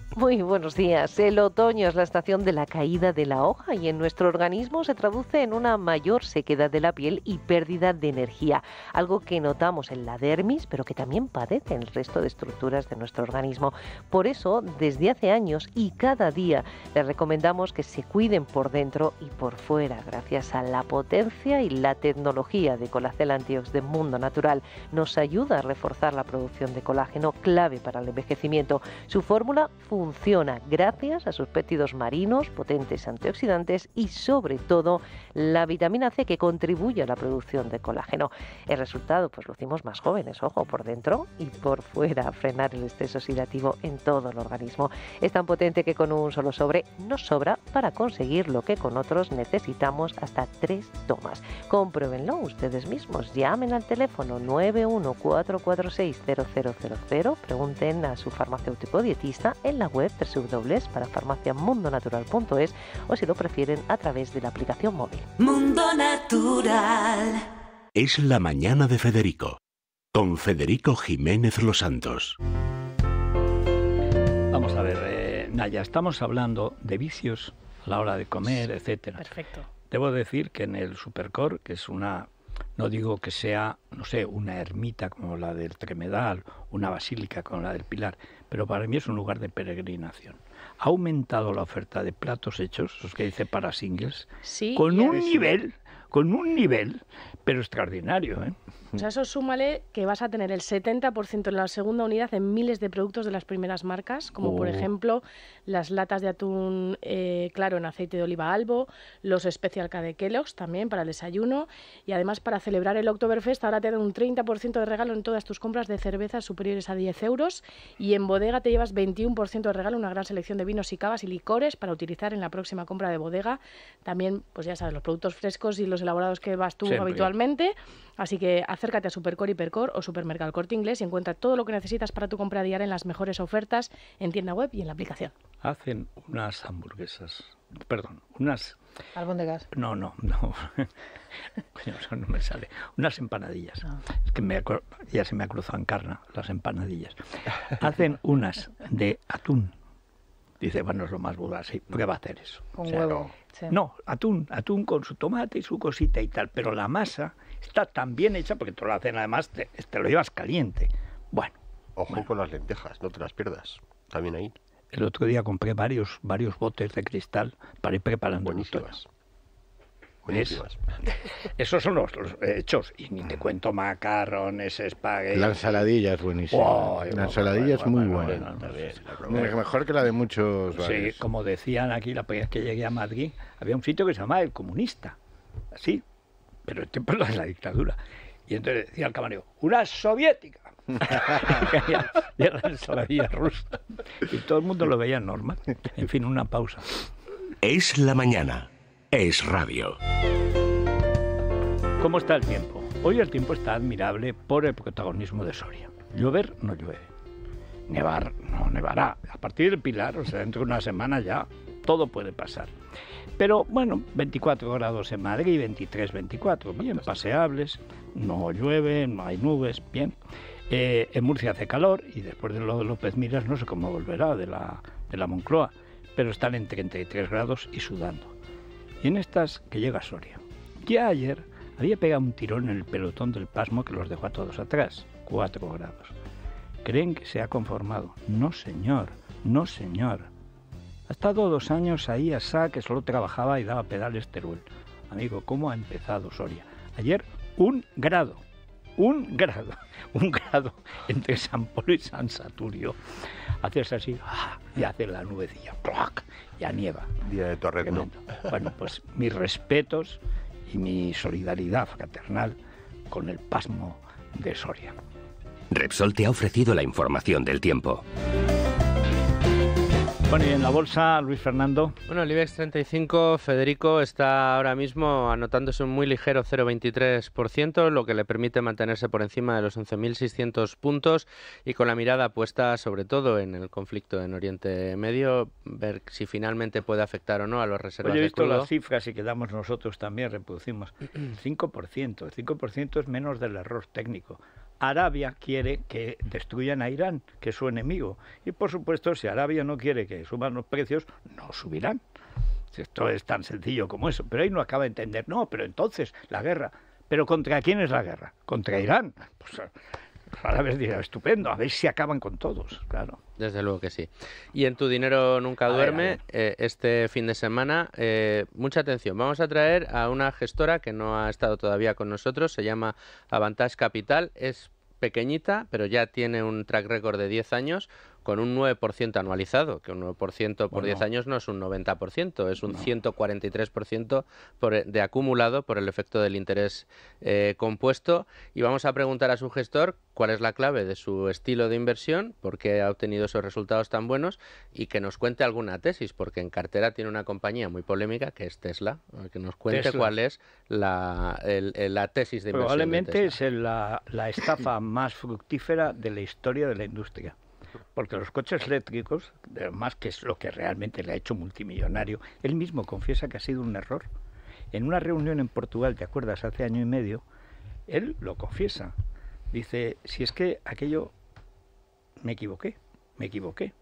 [LAUGHS] Muy buenos días. El otoño es la estación de la caída de la hoja y en nuestro organismo se traduce en una mayor sequedad de la piel y pérdida de energía, algo que notamos en la dermis, pero que también padece en el resto de estructuras de nuestro organismo. Por eso, desde hace años y cada día, les recomiendo recomendamos que se cuiden por dentro y por fuera, gracias a la potencia y la tecnología de Colacel Antiox de Mundo Natural. Nos ayuda a reforzar la producción de colágeno, clave para el envejecimiento. Su fórmula funciona gracias a sus péptidos marinos, potentes antioxidantes y, sobre todo, la vitamina C que contribuye a la producción de colágeno. El resultado, pues lo hicimos más jóvenes, ojo, por dentro y por fuera, frenar el estrés oxidativo en todo el organismo. Es tan potente que con un solo sobre nos sobra para conseguir lo que con otros necesitamos hasta tres tomas. Compruébenlo ustedes mismos. Llamen al teléfono 914460000, pregunten a su farmacéutico dietista en la web www.parafarmaciamundonatural.es o si lo prefieren a través de la aplicación móvil. Mundo Natural. Es la mañana de Federico con Federico Jiménez Los Santos. Vamos a ver, Naya, estamos hablando de vicios a la hora de comer, etcétera. Perfecto. Debo decir que en el Supercore, que es una, no digo que sea, no sé, una ermita como la del Tremedal, una basílica como la del Pilar, pero para mí es un lugar de peregrinación. Ha aumentado la oferta de platos hechos, los que dice para singles, con un nivel, con un nivel, pero extraordinario, ¿eh? O mm. sea, eso súmale que vas a tener el 70% en la segunda unidad en miles de productos de las primeras marcas, como por oh. ejemplo las latas de atún eh, claro en aceite de oliva albo, los Special K de Kellogg's también para el desayuno y además para celebrar el Oktoberfest ahora te dan un 30% de regalo en todas tus compras de cervezas superiores a 10 euros y en bodega te llevas 21% de regalo, una gran selección de vinos y cavas y licores para utilizar en la próxima compra de bodega. También, pues ya sabes, los productos frescos y los elaborados que vas tú habitualmente. Así que acércate a Supercore, Hipercore o Supermercado Corte Inglés y encuentra todo lo que necesitas para tu compra diaria en las mejores ofertas en tienda web y en la aplicación. Hacen unas hamburguesas, perdón, unas... Albóndegas. No, no, no. [LAUGHS] Coño, eso no me sale. Unas empanadillas. Ah. Es que ya se me ha cruzado en carne las empanadillas. Hacen unas de atún. Dice, bueno, es lo más vulgar, sí. ¿Por qué va a hacer eso? Con huevo. no, atún, atún con su tomate y su cosita y tal. Pero la masa Está tan bien hecha, porque tú la hacen además, te, lo llevas caliente. Bueno. Ojo con las lentejas, no te las pierdas. También ahí. El otro día compré varios, varios botes de cristal para ir preparando. Buenísimas. Buenísimas. [LAUGHS] esos son los, hechos. Y ni te ah. cuento macarrones, espaguetis. La ensaladilla es buenísima. la ensaladilla es muy buena. mejor que la de muchos. Sí, como decían aquí la primera vez que llegué a Madrid, había un sitio que se llamaba El Comunista. Así, pero tiempo tiempo de la dictadura. Y entonces decía el camarero, una soviética. [LAUGHS] Y todo el mundo lo veía normal. En fin, una pausa. Es la mañana. Es radio. ¿Cómo está el tiempo? Hoy el tiempo está admirable por el protagonismo de Soria. Llover no llueve. Nevar no nevará. A partir del pilar, o sea, dentro de una semana ya, todo puede pasar. Pero bueno, 24 grados en Madrid, 23, 24, bien, paseables, no llueve, no hay nubes, bien. Eh, en Murcia hace calor y después de lo de López Miras no sé cómo volverá de la, de la Moncloa, pero están en 33 grados y sudando. Y en estas que llega Soria. Ya ayer había pegado un tirón en el pelotón del pasmo que los dejó a todos atrás, 4 grados. ¿Creen que se ha conformado? No, señor, no, señor. Ha estado dos años ahí a SA, que solo trabajaba y daba pedales Teruel. Amigo, ¿cómo ha empezado Soria? Ayer un grado, un grado, [LAUGHS] un grado entre San Polo y San Saturio. Haces así ah, y hace la nubecilla, Y ya nieva. Día de Torreto. Bueno, pues mis respetos y mi solidaridad fraternal con el pasmo de Soria. Repsol te ha ofrecido la información del tiempo. Bueno, y en la bolsa, Luis Fernando. Bueno, el IBEX 35, Federico, está ahora mismo anotándose un muy ligero 0,23%, lo que le permite mantenerse por encima de los 11.600 puntos y con la mirada puesta sobre todo en el conflicto en Oriente Medio, ver si finalmente puede afectar o no a los reservas Oye, he visto las cifras y quedamos nosotros también, reproducimos. 5%, [CLEARS THROAT] 5% es menos del error técnico. Arabia quiere que destruyan a Irán, que es su enemigo. Y por supuesto, si Arabia no quiere que suban los precios, no subirán. Esto es tan sencillo como eso. Pero ahí no acaba de entender. No, pero entonces la guerra. ¿Pero contra quién es la guerra? ¿Contra Irán? Pues, Ahora ver dirá, estupendo, a ver si acaban con todos, claro. Desde luego que sí. Y en Tu Dinero Nunca Duerme, eh, este fin de semana, eh, mucha atención. Vamos a traer a una gestora que no ha estado todavía con nosotros, se llama Avantage Capital, es pequeñita, pero ya tiene un track record de 10 años, con un 9% anualizado, que un 9% por 10 años no es un 90%, es un 143% por, eh, de acumulado por el efecto del interés eh, compuesto. Y vamos a preguntar a su gestor cuál es la clave de su estilo de inversión, por qué ha obtenido esos resultados tan buenos y que nos cuente alguna tesis, porque en cartera tiene una compañía muy polémica que es Tesla, eh, que nos cuente cuál es la, tesis de inversión. Probablemente es la estafa [LAUGHS] más fructífera de la historia de la industria. Porque los coches eléctricos, más que es lo que realmente le ha hecho multimillonario, él mismo confiesa que ha sido un error. En una reunión en Portugal, ¿te acuerdas? Hace año y medio, él lo confiesa. Dice, si es que aquello me equivoqué, me equivoqué.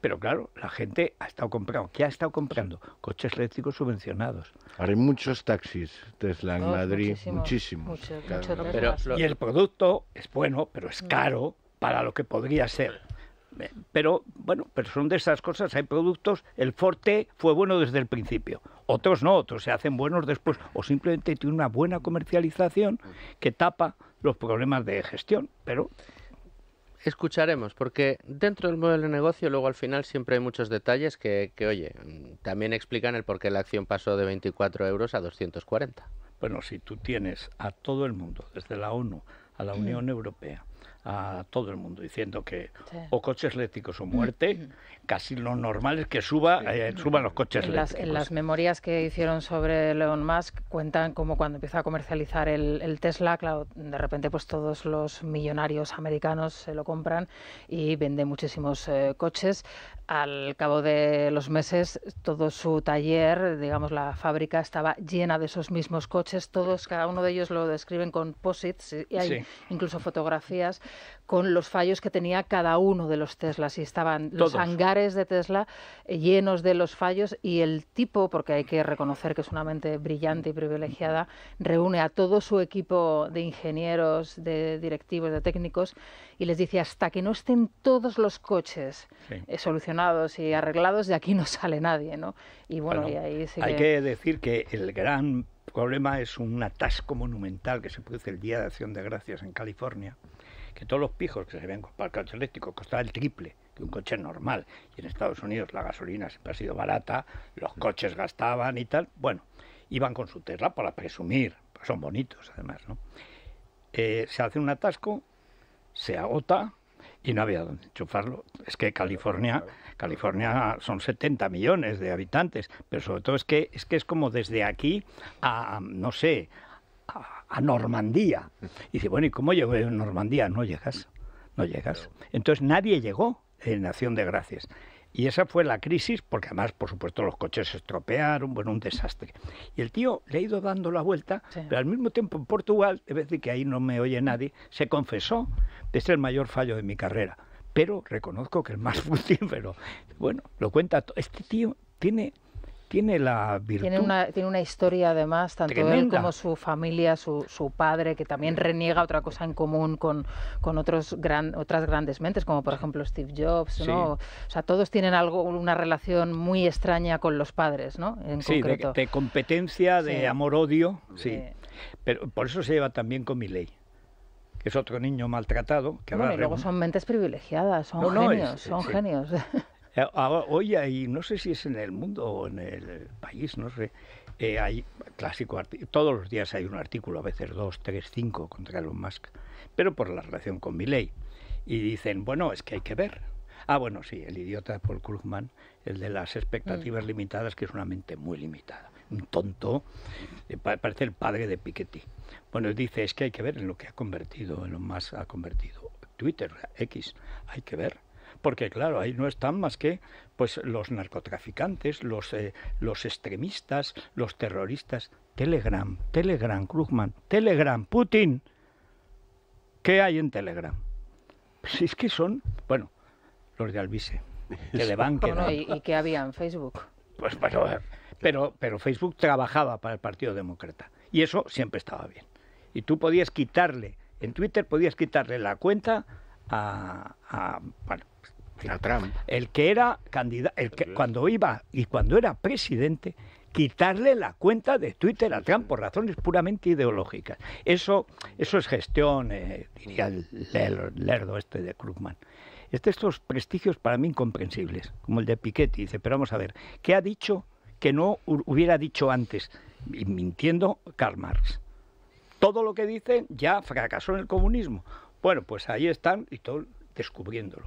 Pero claro, la gente ha estado comprando. ¿Qué ha estado comprando? Coches eléctricos subvencionados. Ahora hay muchos taxis Tesla en oh, Madrid, muchísimos. y el producto es bueno, pero es mm. caro para lo que podría ser. Eh, pero bueno, pero son de esas cosas, hay productos, el Forte fue bueno desde el principio, otros no, otros se hacen buenos después, o simplemente tiene una buena comercialización que tapa los problemas de gestión, pero... Escucharemos, porque dentro del modelo de negocio luego al final siempre hay muchos detalles que, que oye, también explican el por qué la acción pasó de 24 euros a 240. Bueno, si tú tienes a todo el mundo, desde la ONU a la mm. Unión Europea, a todo el mundo diciendo que o coches eléctricos o muerte, casi lo normal es que suba, eh, suban los coches eléctricos. Las, en las memorias que hicieron sobre Elon Musk cuentan como cuando empieza a comercializar el, Tesla, claro, de repente pues todos los millonarios americanos se lo compran y vende muchísimos eh, coches. Al cabo de los meses todo su taller, digamos la fábrica estaba llena de esos mismos coches, todos, cada uno de ellos lo describen con posits y hay incluso fotografías con los fallos que tenía cada uno de los Teslas. Y estaban los hangares de Tesla eh, llenos de los fallos y el tipo, porque hay que reconocer que es una mente brillante y privilegiada, reúne a todo su equipo de ingenieros, de directivos, de técnicos y les dice, hasta que no estén todos los coches eh, solucionados y arreglados, de aquí no sale nadie. ¿no? Y bueno, y ahí Hay que decir que el gran problema es un atasco monumental que se produce el Día de Acción de Gracias en California que todos los pijos que se habían el coches eléctrico... costaba el triple que un coche normal. Y en Estados Unidos la gasolina siempre ha sido barata, los mm. coches gastaban y tal. Bueno, iban con su Tesla para presumir, pues son bonitos además, ¿no? Eh, se hace un atasco, se agota y no había dónde enchufarlo. Es que California, California son 70 millones de habitantes, pero sobre todo es que es que es como desde aquí a no sé, a Normandía. Y dice, bueno, ¿y cómo llegó a Normandía? No llegas, no llegas. Entonces nadie llegó en Nación de Gracias. Y esa fue la crisis, porque además, por supuesto, los coches se estropearon, bueno, un desastre. Y el tío le ha ido dando la vuelta, pero al mismo tiempo en Portugal, es decir, que ahí no me oye nadie, se confesó, es el mayor fallo de mi carrera, pero reconozco que el más [LAUGHS] fútil, pero bueno, lo cuenta todo. Este tío tiene tiene la virtud. Tiene una, tiene una historia además, tanto él como su familia, su, su, padre, que también reniega otra cosa en común con, otros gran, otras grandes mentes, como por ejemplo Steve Jobs, ¿no? O sea, todos tienen algo, una relación muy extraña con los padres, ¿no? En concreto. De, competencia, de amor-odio, sí. Pero por eso se lleva también con mi que es otro niño maltratado. Que y luego son mentes privilegiadas, son genios, son genios. [LAUGHS] Eh, ah, hoy hay, no sé si es en el mundo o en el país, no sé, eh, hay clásico, todos los días hay un artículo, a veces dos, tres, cinco contra Elon Musk, pero por la relación con Milley. Y dicen, bueno, es que hay que ver. Ah, bueno, sí, el idiota Paul Krugman, el de las expectativas mm. limitadas, que es una mente muy limitada. Un tonto, eh, parece el padre de Piketty. Bueno, dice, es que hay que ver en lo que ha convertido, en lo más ha convertido Twitter, X, hay que ver porque claro, ahí no están más que pues los narcotraficantes, los, eh, los extremistas, los terroristas. Telegram, Telegram, Krugman, Telegram, Putin. ¿Qué hay en Telegram? Si pues es que son, bueno, los de Albise, [LAUGHS] que le van, bueno, ¿Y, qué había en Facebook? Pues bueno, pero, pero Facebook trabajaba para el Partido Demócrata y eso siempre estaba bien. Y tú podías quitarle, en Twitter podías quitarle la cuenta a, a el que era candidato, el que, cuando iba y cuando era presidente, quitarle la cuenta de Twitter a Trump por razones puramente ideológicas. Eso, eso es gestión, eh, diría el lerdo este de Krugman. estos prestigios para mí incomprensibles, como el de Piketty. Dice, pero vamos a ver, ¿qué ha dicho que no hubiera dicho antes? Y mintiendo Karl Marx. Todo lo que dicen ya fracasó en el comunismo. Bueno, pues ahí están y todo descubriéndolo.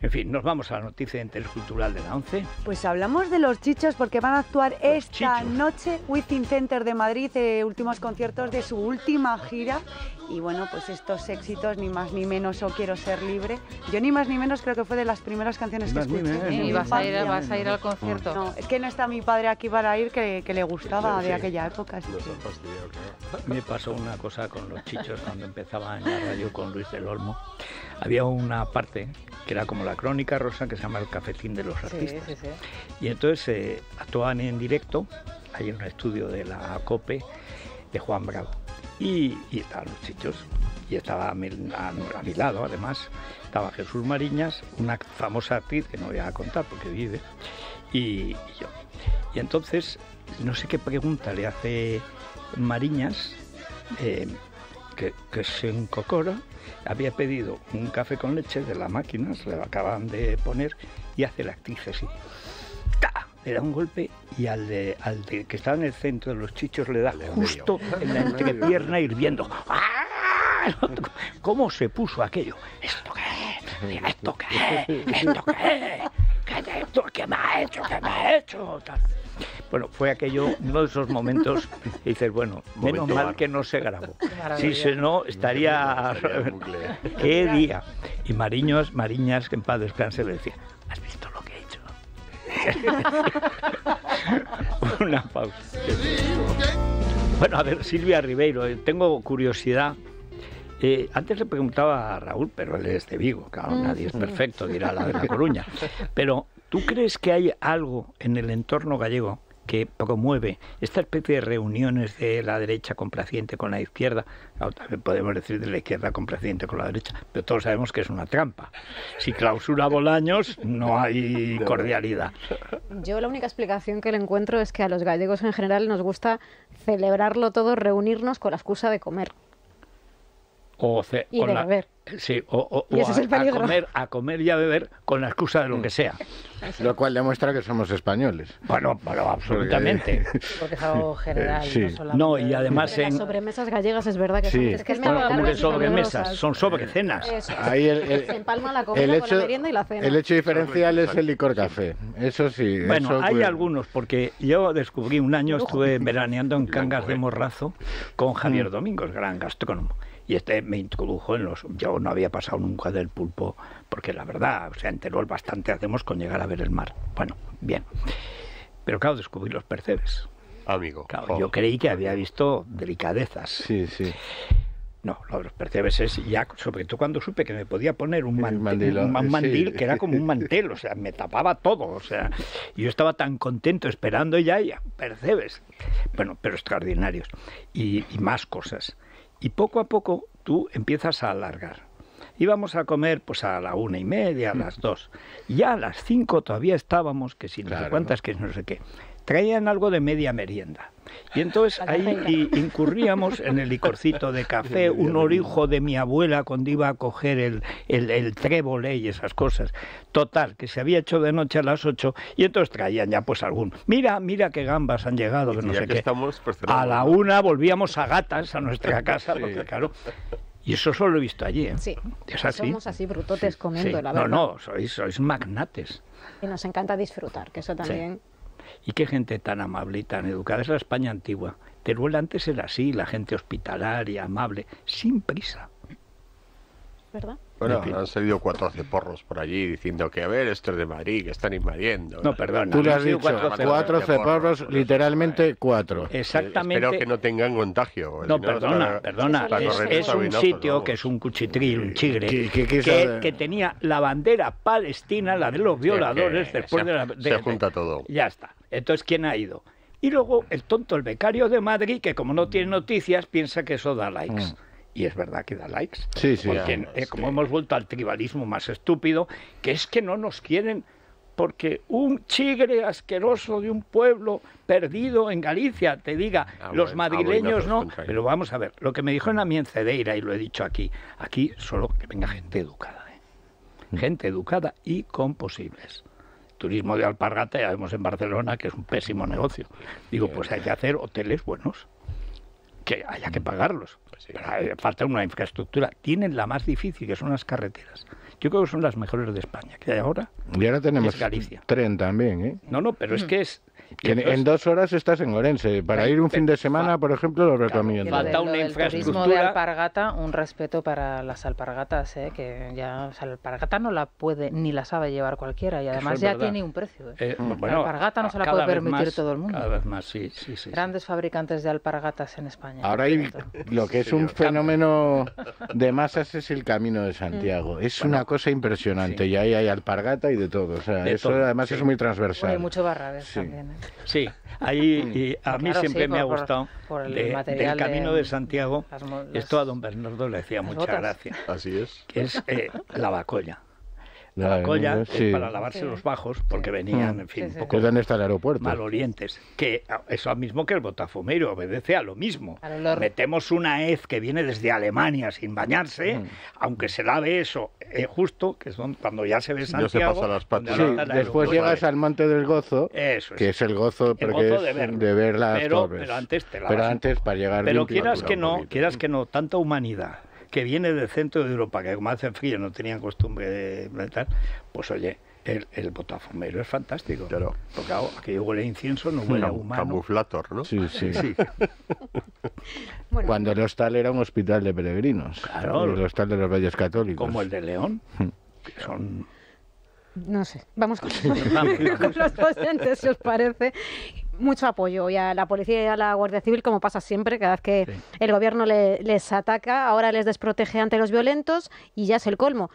En fin, nos vamos a la noticia intercultural cultural de la 11. Pues hablamos de los chichos porque van a actuar esta noche Within Center de Madrid, eh, últimos conciertos de su última gira. Y bueno, pues estos éxitos, ni más ni menos, o quiero ser libre. Yo ni más ni menos creo que fue de las primeras canciones que escuché. vas a, ir, a ir al concierto. No, es que no está mi padre aquí para ir, que, le gustaba de aquella época. Me pasó una cosa con los chichos cuando empezaba en la radio con Luis del Olmo había una parte que era como la crónica rosa que se llama el cafetín de los artistas. Y entonces eh, actuaban en directo, ahí en un estudio de la COPE de Juan Bravo. Y, y estaban los chichos, y estaba a mi, lado además, estaba Jesús Mariñas, una famosa actriz que no voy a contar porque vive, y, yo. Y entonces, no sé qué pregunta le hace Mariñas, eh, que, es un cocoro había pedido un café con leche de la máquina, se lo acaban de poner y hace la actriz así. Le da un golpe y al, de, que estaba en el centro de los chichos le da justo en la [LAUGHS] entrepierna hirviendo. ¡Ah! ¿Cómo se puso aquello? ¿Esto qué es? ¿Esto qué es? ¿Esto qué es? ¿Qué, esto? ¿Qué me ha hecho? ¿Qué me ha hecho? Bueno, fue aquello, uno de esos momentos, y [LAUGHS] dices, bueno, menos mal que no se grabó. Si se no, estaría... [LAUGHS] ¡Qué día! Y Mariños, Mariñas, que en paz descanse, le decía, ¿has visto lo que he hecho? [LAUGHS] Una pausa. Bueno, a ver, Silvia Ribeiro, eh, tengo curiosidad. Eh, antes le preguntaba a Raúl, pero él es de Vigo, claro, mm. nadie es perfecto, dirá la de La Coruña. Pero, ¿tú crees que hay algo en el entorno gallego que mueve esta especie de reuniones de la derecha complaciente con la izquierda, o también podemos decir de la izquierda complaciente con la derecha, pero todos sabemos que es una trampa. Si clausura Bolaños, no hay [LAUGHS] cordialidad. Yo la única explicación que le encuentro es que a los gallegos en general nos gusta celebrarlo todo, reunirnos con la excusa de comer. O y de beber Sí, o, a, comer, a comer y a beber con la excusa de lo que sea. [LAUGHS] Lo cual demuestra que somos españoles. Bueno, bueno absolutamente. Porque es algo general. No, y además en... sobremesas gallegas es verdad que son... Es que es sobremesas, son sobrecenas. Ahí el, el, Se empalma la hecho, y la cena. El hecho diferencial es el licor café. Eso sí. Bueno, hay algunos, porque yo descubrí un año, estuve veraneando en Cangas de Morrazo con Javier mm. Domingos, gran gastrónomo. Y este me introdujo en los no había pasado nunca del pulpo, porque la verdad, o sea, en bastante hacemos con llegar a ver el mar. Bueno, bien. Pero claro, descubrí los percebes. Amigo. yo creí que había visto delicadezas. No, los percebes es ya, sobre todo cuando supe que me podía poner un mantel, un, que era como un mantel, o sea, me tapaba todo, o sea, yo estaba tan contento esperando ya, ya, percebes. Bueno, pero extraordinarios. y más cosas. Y poco a poco tú empiezas a alargar íbamos a comer pues a la una y media, a mm. las dos. Ya a las cinco todavía estábamos, que si no sé cuántas, que no sé qué. Traían algo de media merienda. Y entonces ahí incurríamos en el licorcito de café, [LAUGHS] un orijo de mi abuela cuando iba a coger el, el, eh, y esas cosas. Total, que se había hecho de noche a las ocho y entonces traían ya pues algún. Mira, mira qué gambas han llegado, que no sé qué. Pues, a la una volvíamos a gatas a nuestra [LAUGHS] casa, porque claro, y eso solo he visto allí. ¿eh? Sí. ¿Es así? Somos así brutotes comiendo, la verdad. No, no, sois, sois, magnates. Y nos encanta disfrutar, que eso también. Y qué gente tan amable y tan educada. Es la España antigua. Teruel antes era así, la gente hospitalaria, amable, sin prisa. ¿Verdad? Bueno, han salido cuatro ceporros por allí diciendo que a ver, esto es de Madrid, que están invadiendo. No, perdona. Tú le has dicho cuatro, ceporros, literalmente cuatro. Eh, Exactamente. Espero que no tengan contagio. No, perdona, perdona. Es, un sitio que es un cuchitril, un chigre, que, tenía la bandera palestina, la de los violadores, después de la... se junta todo. Ya está. Entonces, ¿quién ha ido? Y luego el tonto, el becario de Madrid, que como no tiene noticias, piensa que eso da likes. Mm y es verdad que da likes. Porque, eh, como hemos vuelto al tribalismo más estúpido, que es que no nos quieren porque un chigre asqueroso de un pueblo perdido en Galicia te diga, ah, los ah, madrileños no, pero vamos a ver, lo que me dijo en Amien Cedeira, y lo he dicho aquí, aquí solo que venga gente educada, ¿eh? mm. gente educada y con posibles. Turismo de alpargata ya vemos en Barcelona que es un pésimo negocio. Digo, pues hay que hacer hoteles buenos, que haya que mm. pagarlos. Pues eh, falta una infraestructura. Tienen la más difícil, que son las carreteras. Yo creo que son las mejores de España que hay ahora. Y ahora tenemos Galicia. tren también, ¿eh? No, no, pero es mm. que es en, dos horas estás en Orense. Para ir un fin de semana, por ejemplo, lo recomiendo. falta una infraestructura. Turismo de alpargata, un respeto para las alpargatas, eh, que ya, o la alpargata no la puede ni la sabe llevar cualquiera y además ya tiene un precio. Eh. Eh, la alpargata no se la puede permitir todo el mundo. Cada vez más, sí, Grandes fabricantes de alpargatas en España. Ahora lo que es un fenómeno [LAUGHS] de masas es el Camino de Santiago. Mm. Es una cosa impresionante y ahí hay alpargata y de todo. eso además es muy transversal. Hay mucho barra también. Sí, ahí mm. a mí siempre me ha gustado el Camino de, Santiago. esto a don Bernardo le decía muchas gracias, Así es. Que es eh, la bacolla para lavarse los bajos, porque venían, en fin, un poco el aeropuerto. malolientes. Que eso mismo que el botafumero, obedece a lo mismo. Metemos una hez que viene desde Alemania sin bañarse, mm. aunque se lave eso es eh, justo, que son cuando ya se ve Santiago. después llegas al monte del gozo, que es el gozo, de, ver, las pero, torres. Pero antes te lavas Pero antes para llegar Pero quieras que no, quieras que no, tanta humanidad que viene del centro de Europa, que como hace frío no tenían costumbre de tal, pues oye, el, botafomero es fantástico. Claro. Porque aquí huele a incienso, no huele a humano. Camuflator, ¿no? Sí, sí. [LAUGHS] Cuando el hostal era un hospital de peregrinos. Claro. El hostal de los Reyes Católicos. Como el de León. que hmm. son... No sé, vamos con, [LAUGHS] [LAUGHS] los pacientes, si os parece mucho apoyo y a la policía y a la Guardia Civil, como pasa siempre, cada vez que el gobierno les ataca, ahora les desprotege ante los violentos y ya es el colmo.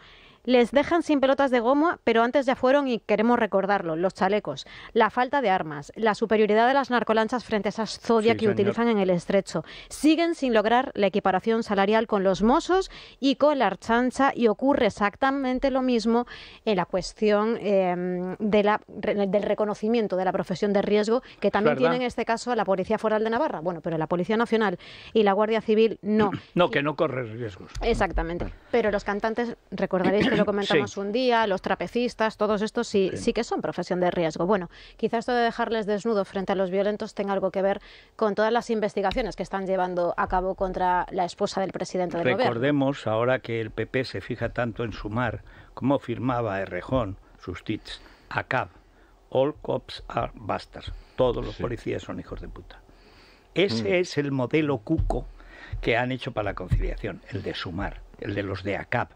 Les dejan sin pelotas de goma, pero antes ya fueron y queremos recordarlo, los chalecos, la falta de armas, la superioridad de las narcolanchas frente a esa zodia que utilizan en el estrecho. Siguen sin lograr la equiparación salarial con los mozos y con la archancha y ocurre exactamente lo mismo en la cuestión em, de la, del reconocimiento de la profesión de riesgo que también tiene en este caso la Policía Foral de Navarra. Bueno, pero la Policía Nacional y la Guardia Civil no. [CLEARS THROAT] No, que no corre riesgos. Exactamente. Pero los cantantes, recordaréis que lo comentamos un día, los trapecistas, todos estos sí, sí, que son profesión de riesgo. Bueno, quizás esto de dejarles desnudos frente a los violentos tenga algo que ver con todas las investigaciones que están llevando a cabo contra la esposa del presidente del Recordemos gobierno. Recordemos ahora que el PP se fija tanto en sumar como firmaba Errejón sus tits, ACAB, all cops are bastards. Todos los policías son hijos de puta. Ese mm. es el modelo cuco que han hecho para la conciliación, el de sumar, el de los de ACAP,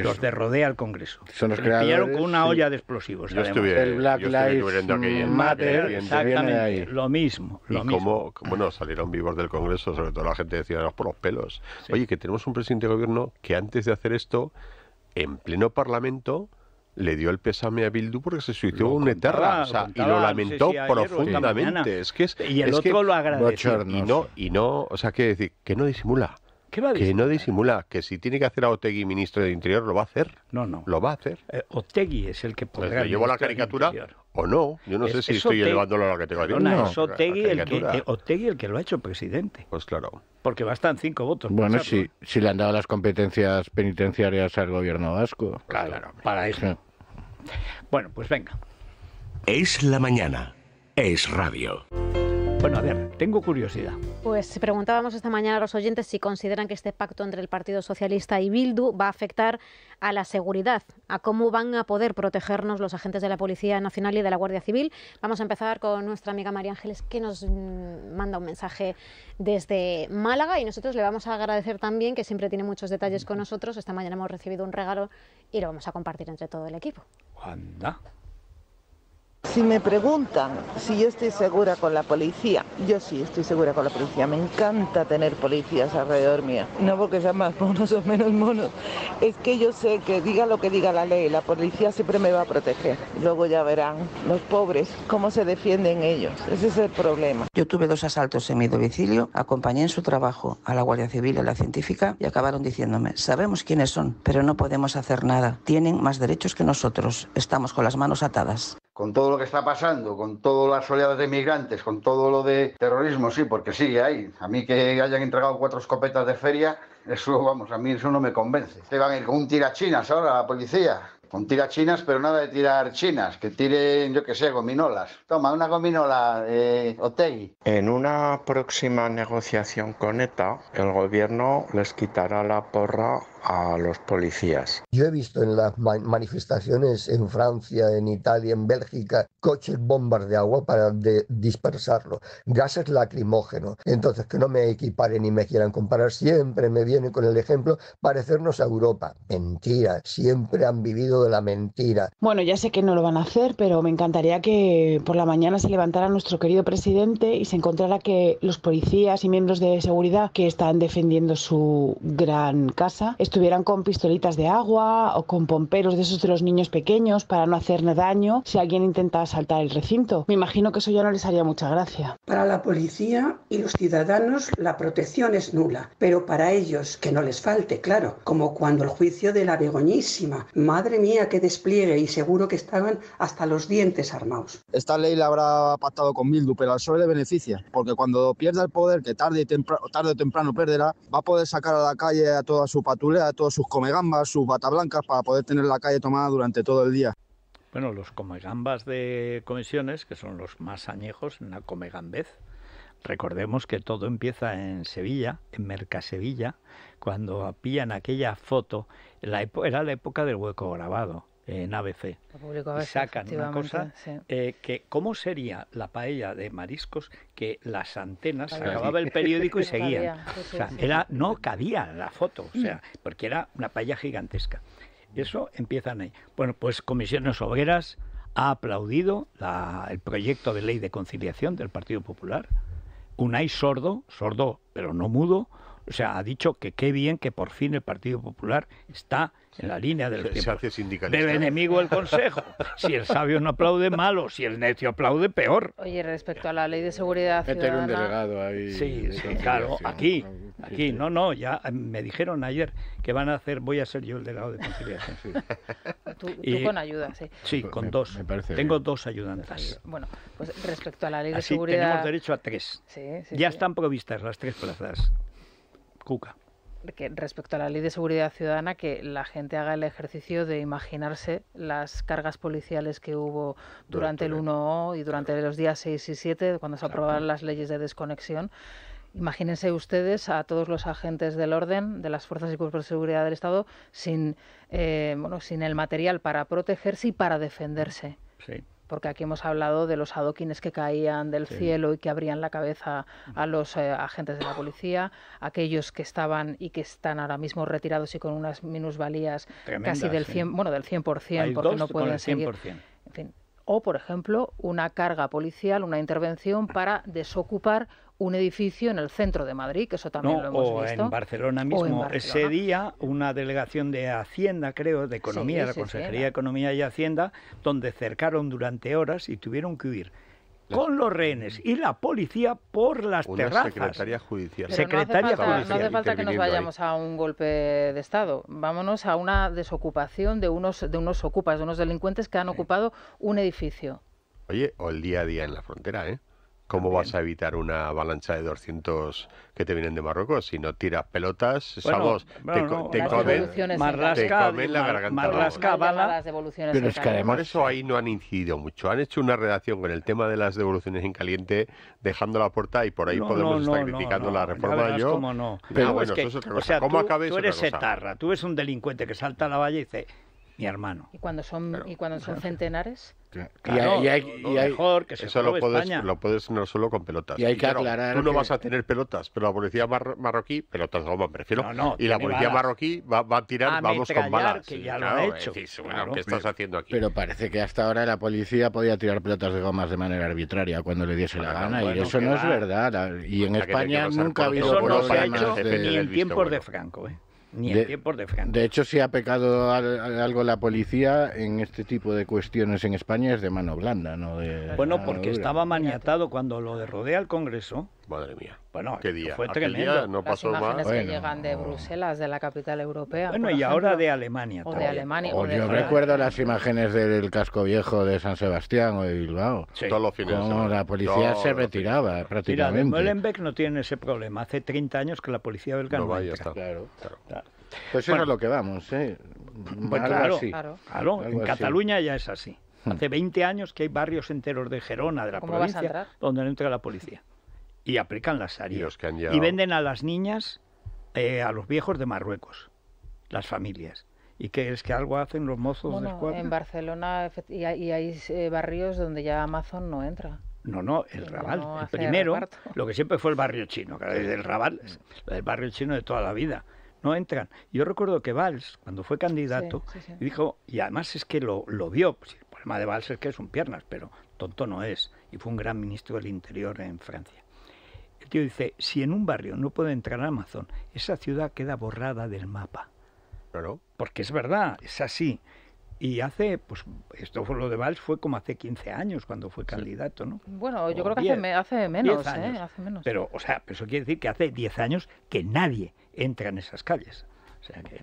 los de rodea al Congreso. Son los creadores, con una olla de explosivos. el Black Lives Matter, exactamente, lo mismo. Lo y Cómo, no, salieron vivos del Congreso, sobre todo la gente de Ciudadanos por los pelos. Oye, que tenemos un presidente de gobierno que antes de hacer esto, en pleno Parlamento, le dio el pésame a Bildu porque se suicidó un eterra y lo lamentó profundamente. Es que es, y el otro lo agradeció. Y no, y no, o sea, que decir, que no disimula que no disimula, que si tiene que hacer a Otegui ministro de Interior, lo va a hacer. No, no. Lo va a hacer. Eh, Otegi es el que podrá. Pues llevo la caricatura o no. Yo no sé si estoy elevándolo a la categoría. No, no, es Otegui eh, el, que, lo ha hecho presidente. Pues claro. Porque bastan cinco votos. Bueno, si, si le han dado las competencias penitenciarias al gobierno vasco. claro para eso. bueno, pues venga. Es la mañana. Es radio. Bueno, a ver, tengo curiosidad. Pues preguntábamos esta mañana a los oyentes si consideran que este pacto entre el Partido Socialista y Bildu va a afectar a la seguridad, a cómo van a poder protegernos los agentes de la Policía Nacional y de la Guardia Civil. Vamos a empezar con nuestra amiga María Ángeles, que nos mm, manda un mensaje desde Málaga y nosotros le vamos a agradecer también, que siempre tiene muchos detalles con nosotros. Esta mañana hemos recibido un regalo y lo vamos a compartir entre todo el equipo. Anda. Si me preguntan si yo estoy segura con la policía, yo sí estoy segura con la policía. Me encanta tener policías alrededor mío. No porque sean más monos o menos monos. Es que yo sé que diga lo que diga la ley, la policía siempre me va a proteger. Luego ya verán los pobres cómo se defienden ellos. Ese es el problema. Yo tuve dos asaltos en mi domicilio, acompañé en su trabajo a la Guardia Civil, y a la científica, y acabaron diciéndome, sabemos quiénes son, pero no podemos hacer nada. Tienen más derechos que nosotros. Estamos con las manos atadas con todo lo que está pasando, con todas las oleadas de migrantes, con todo lo de terrorismo, sí, porque sigue ahí. A mí que hayan entregado cuatro escopetas de feria, eso, vamos, a mí eso no me convence. Se van a ir con un tirachinas ahora la policía. Con tirachinas, pero nada de tirar chinas, que tiren, yo que sé, gominolas. Toma, una gominola, eh, En una próxima negociación con ETA, el gobierno les quitará la porra a los policías. Yo he visto en las manifestaciones en Francia, en Italia, en Bélgica, coches bombas de agua para dispersarlo, gases lacrimógenos. Entonces, que no me equiparen ni me quieran comparar, siempre me viene con el ejemplo parecernos a Europa. Mentira, siempre han vivido de la mentira. Bueno, ya sé que no lo van a hacer, pero me encantaría que por la mañana se levantara nuestro querido presidente y se encontrara que los policías y miembros de seguridad que están defendiendo su gran casa, estuvieran con pistolitas de agua o con pomperos de esos de los niños pequeños para no hacerle daño si alguien intentaba saltar el recinto. Me imagino que eso ya no les haría mucha gracia. Para la policía y los ciudadanos la protección es nula, pero para ellos que no les falte, claro, como cuando el juicio de la Begoñísima, madre mía qué despliegue y seguro que estaban hasta los dientes armados. Esta ley la habrá pactado con Mildu, pero al e le beneficia, porque cuando pierda el poder, que tarde, y temprano, tarde o temprano perderá, va a poder sacar a la calle a toda su patulea todos sus comegambas, sus bata blancas para poder tener la calle tomada durante todo el día. Bueno, los comegambas de comisiones, que son los más añejos en la comegambez, Recordemos que todo empieza en Sevilla, en Mercasevilla, cuando pillan aquella foto, la era la época del hueco grabado en ABC. sacan una cosa eh, que cómo sería la paella de mariscos que las antenas se acababa el periódico y [LAUGHS] seguían. o sea, no cabía la foto, o sea, mm. porque era una paella gigantesca. Eso empiezan ahí. Bueno, pues Comisiones Obreras ha aplaudido el proyecto de ley de conciliación del Partido Popular. Unai sordo, sordo, pero no mudo, o sea, ha dicho que qué bien que por fin el Partido Popular está en la línea del [LAUGHS] se, del enemigo el consejo. [LAUGHS] Si el sabio no aplaude, malo. Si el necio aplaude, peor. Oye, respecto a la ley de seguridad ciudadana... un delegado ahí. Sí, claro, aquí, aquí. No, no, ya em, me dijeron ayer que van a hacer, voy a ser yo el delegado de conciliación. [LAUGHS] Tú, con ayuda, sí. Sí, pues con dos. Tengo dos ayudantes. Bueno, pues respecto a la ley de seguridad... tenemos derecho a tres. ya están provistas las tres plazas. Cuca respecto a la ley de seguridad ciudadana, que la gente haga el ejercicio de imaginarse las cargas policiales que hubo durante, el 1 y durante los días 6 y 7, cuando se aprobaron las leyes de desconexión. Imagínense ustedes a todos los agentes del orden, de las fuerzas y cuerpos de seguridad del Estado, sin, eh, bueno, sin el material para protegerse y para defenderse. Sí porque aquí hemos hablado de los adoquines que caían del cielo y que abrían la cabeza a los eh, agentes de la policía, aquellos que estaban y que están ahora mismo retirados y con unas minusvalías casi del 100%, bueno, del porque no pueden seguir. En fin, o, por ejemplo, una carga policial, una intervención para desocupar un edificio en el centro de Madrid, que eso también lo hemos o visto. En Barcelona mismo. O en Barcelona. Ese día, una delegación de Hacienda, creo, de Economía, de la Consejería de Economía y Hacienda, donde cercaron durante horas y tuvieron que huir con los rehenes y la policía por las Una terrazas. Secretaría judicial. Pero secretaria no falta, No hace falta que nos vayamos a un golpe de Estado. Vámonos a una desocupación de unos, de unos ocupas, de unos delincuentes que han ocupado un edificio. Oye, o el día a día en la frontera, ¿eh? ¿Cómo vas a evitar una avalancha de 200 que te vienen de Marruecos? Si no tiras pelotas, te, te, comen, la garganta. bala. Por eso ahí no han incidido mucho. Han hecho una redacción con el tema de las devoluciones en caliente, dejando la puerta y por ahí podemos estar criticando la reforma. yo. Pero bueno, es tú, tú eres etarra, tú eres un delincuente que salta a la valla y dice mi hermano. Y cuando son y cuando son centenares. Claro, y, hay, mejor que se eso lo puedes, lo puedes no solo con pelotas. Y hay que aclarar. Tú no vas a tener pelotas, pero la policía marroquí, pelotas de goma, prefiero. y la policía marroquí va, a tirar, vamos con balas. Que ya lo hecho. bueno, ¿qué estás haciendo aquí? Pero parece que hasta ahora la policía podía tirar pelotas de gomas de manera arbitraria cuando le diese la gana. y eso no es verdad. Y en España nunca ha habido Eso no se ha hecho en tiempos de Franco. ¿eh? de, hecho, si ha pecado algo la policía en este tipo de cuestiones en España es de mano blanda, no Bueno, porque estaba maniatado cuando lo derrodea rodea al Congreso Madre mía. Bueno, qué día. Fue tremendo. no pasó imágenes más. que bueno. llegan de Bruselas, de la capital europea. Bueno, y ahora de Alemania. O de Alemania. O yo recuerdo las imágenes del casco viejo de San Sebastián o de Bilbao. Todos los fines la policía se retiraba prácticamente. Mira, no tiene ese problema. Hace 30 años que la policía belga no, entra. Claro. claro. Pues eso es lo que vamos, ¿eh? claro, claro, claro. En Cataluña ya es así. Hmm. Hace 20 años que hay barrios enteros de Gerona, de la provincia, donde no entra la policía y aplican las Sharia. Y, venden a las niñas eh, a los viejos de Marruecos, las familias. ¿Y qué es que algo hacen los mozos En Barcelona y hay, eh, barrios donde ya Amazon no entra. No, no, el Raval. el primero, [LAUGHS] lo que siempre fue el barrio chino, el Raval, mm. el barrio chino de toda la vida. No entran. Yo recuerdo que Valls, cuando fue candidato, dijo, y además es que lo, lo vio, pues, el problema de Valls es que es un piernas, pero tonto no es, y fue un gran ministro del Interior en Francia que dice, si en un barrio no puede entrar Amazon, esa ciudad queda borrada del mapa. Claro. Porque es verdad, es así. Y hace, pues, esto fue lo de Valls, fue como hace 15 años cuando fue candidato, ¿no? Bueno, yo creo que hace, hace menos, ¿eh? Hace menos. Pero, o sea, eso quiere decir que hace 10 años que nadie entra en esas calles. O sea que.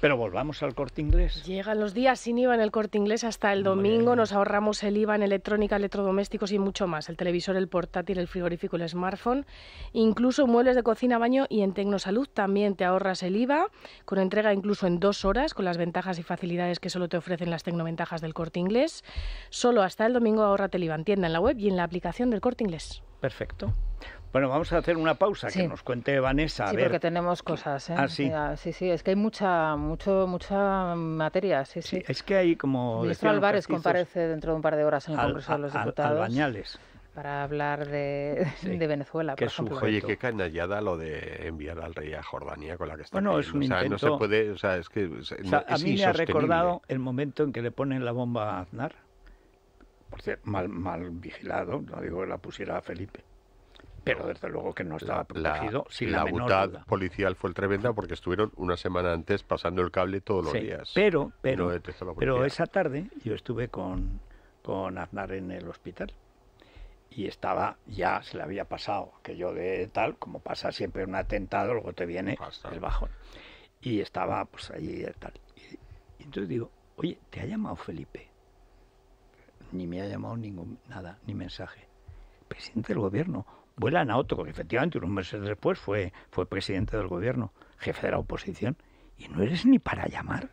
Pero volvamos al corte inglés. Llegan los días sin IVA en el corte inglés hasta el domingo. Nos ahorramos el IVA en electrónica, electrodomésticos y mucho más. El televisor, el portátil, el frigorífico, el smartphone. Incluso muebles de cocina, baño y en Tecnosalud también te ahorras el IVA con entrega incluso en dos horas con las ventajas y facilidades que solo te ofrecen las tecnoventajas del corte inglés. Solo hasta el domingo ahorrate el IVA en tienda, en la web y en la aplicación del corte inglés. Perfecto. Bueno, vamos a hacer una pausa, que nos cuente Vanessa. A sí, ver. porque tenemos cosas. ¿eh? Ah, sí. sí, es que hay mucha, mucho, mucha materia. Sí, sí. es que hay como. Ministro Álvarez comparece dentro de un par de horas en el Congreso de los Diputados. Albañales para hablar de, de Venezuela. por ejemplo. Oye, qué canallada lo de enviar al rey a Jordania con la que está. Bueno, es un o sea, No se puede, o sea, es que a mí me ha recordado el momento en que le ponen la bomba a Aznar, por cierto, mal, mal vigilado, no digo que la pusiera a Felipe, pero desde luego que no estaba protegido. La, sin policial fue tremenda porque estuvieron una semana antes pasando el cable todos los días. Pero, pero, esa tarde yo estuve con, con Aznar en el hospital y estaba, ya se le había pasado que yo de tal, como pasa siempre un atentado, luego te viene el bajón. Y estaba pues allí y tal. Y, entonces digo, oye, ¿te ha llamado Felipe? Ni me ha llamado ningún, nada, ni mensaje. Presidente del gobierno, vuelan a otro. Efectivamente, unos meses después fue, fue presidente del gobierno, jefe de la oposición, y no eres ni para llamar.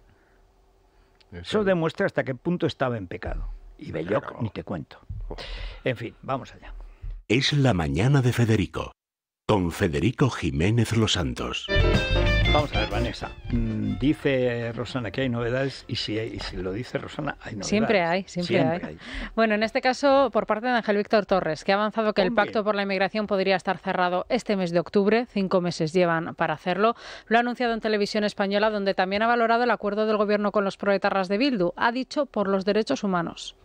Eso, demuestra hasta qué punto estaba en pecado. Y Belloc, ni te cuento. En fin, vamos allá. Es la mañana de Federico, con Federico Jiménez Los Santos. Vamos a ver, Vanessa. Mm, dice Rosana que hay novedades y si, lo dice Rosana, hay novedades. Siempre hay, siempre, hay. Bueno, en este caso, por parte de Ángel Víctor Torres, que ha avanzado que el pacto por la inmigración podría estar cerrado este mes de octubre. Cinco meses llevan para hacerlo. Lo ha anunciado en televisión española, donde también ha valorado el acuerdo del gobierno con los proetarras de Bildu. Ha dicho por los derechos humanos.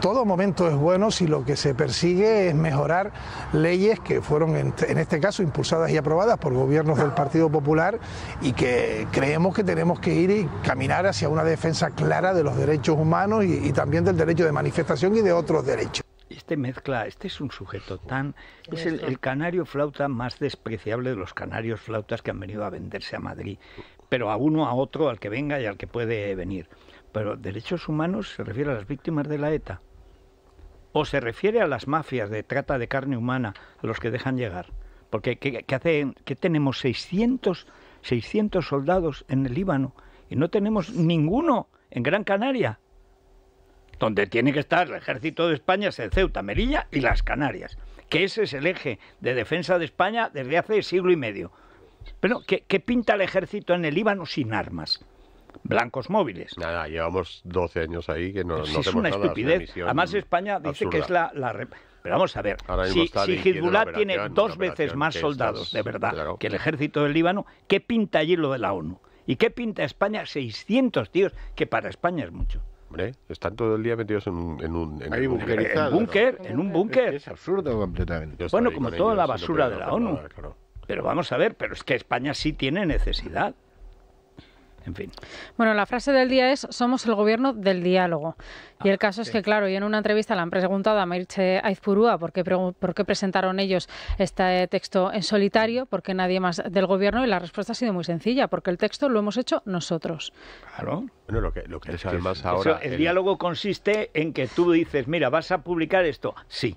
Todo momento es bueno si lo que se persigue es mejorar leyes que fueron, en este caso, impulsadas y aprobadas por gobiernos del Partido Popular y que creemos que tenemos que ir y caminar hacia una defensa clara de los derechos humanos y, también del derecho de manifestación y de otros derechos este mezcla, este es un sujeto tan. Es el, canario flauta más despreciable de los canarios flautas que han venido a venderse a Madrid. Pero a uno, a otro, al que venga y al que puede venir. Pero derechos humanos se refiere a las víctimas de la ETA. O se refiere a las mafias de trata de carne humana, a los que dejan llegar. Porque qué tenemos 600, 600 soldados en el Líbano y no tenemos ninguno en Gran Canaria donde tiene que estar el ejército de España es en Ceuta, Melilla y las Canarias, que ese es el eje de defensa de España desde hace siglo y medio. Pero, ¿qué, qué pinta el ejército en el Líbano sin armas? blancos móviles. Nada, llevamos 12 años ahí que no, no es una estupidez. Además, España dice que es la, Pero vamos a ver, si, si tiene dos veces más soldados, de verdad, que el ejército del Líbano, ¿qué pinta allí lo de la ONU? ¿Y qué pinta España 600 tíos? Que para España es mucho. Hombre, están todo el día metidos en un en un, en un búnker, en un búnker. Es, absurdo completamente. Bueno, como toda la basura de la ONU. Pero vamos a ver, pero es que España sí tiene necesidad fin. Bueno, la frase del día es somos el gobierno del diálogo. Ah, y el caso es que, claro, y en una entrevista le han preguntado a Mairche Aizpurúa por qué, por qué presentaron ellos este texto en solitario, porque nadie más del gobierno, y la respuesta ha sido muy sencilla, porque el texto lo hemos hecho nosotros. Claro. lo que, lo que ahora... el, el diálogo consiste en que tú dices, mira, vas a publicar esto. Sí,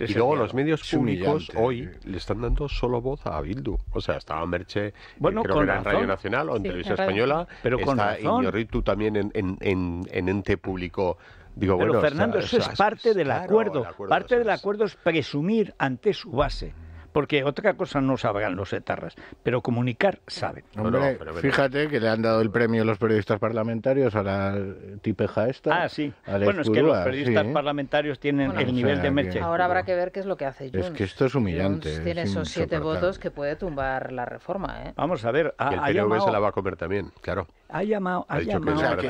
y luego los medios públicos hoy le están dando solo voz a Bildu. O sea, estaba Merche, eh, bueno, creo que era en Radio Nacional o en Televisión Española. Pero con está también en, en, en, ente público. Digo, Pero Fernando, eso, es parte del acuerdo. Parte del acuerdo es presumir ante su base porque otra cosa no sabrán los etarras, pero comunicar saben. Hombre, fíjate que le han dado el premio a los periodistas parlamentarios a la tipeja esta. Ah, sí. Bueno, es que los periodistas parlamentarios tienen el nivel de Merche. Ahora habrá que ver qué es lo que hace Junts. Es que esto es humillante. Junts tiene esos siete votos que puede tumbar la reforma. ¿eh? Vamos a ver. Ah, el se la va a comer también, claro ha llamado, ha, llamado que,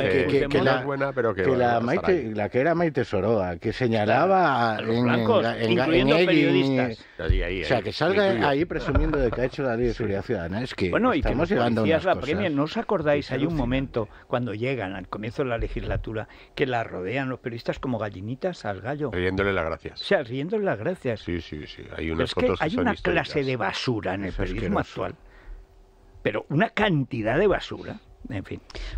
la, que, la, que era Maite Soroa, que señalaba en, blancos, incluyendo periodistas. o sea, que salga ahí presumiendo de que ha hecho la ley de seguridad ciudadana. Es que bueno, estamos y que la Premia. ¿No os acordáis? Hay un momento cuando llegan al comienzo de la legislatura que la rodean los periodistas como gallinitas al gallo. Riéndole las gracias. O sea, riéndole las gracias. Sí, sí, sí. Hay una clase de basura en el periodismo actual. Pero una cantidad de basura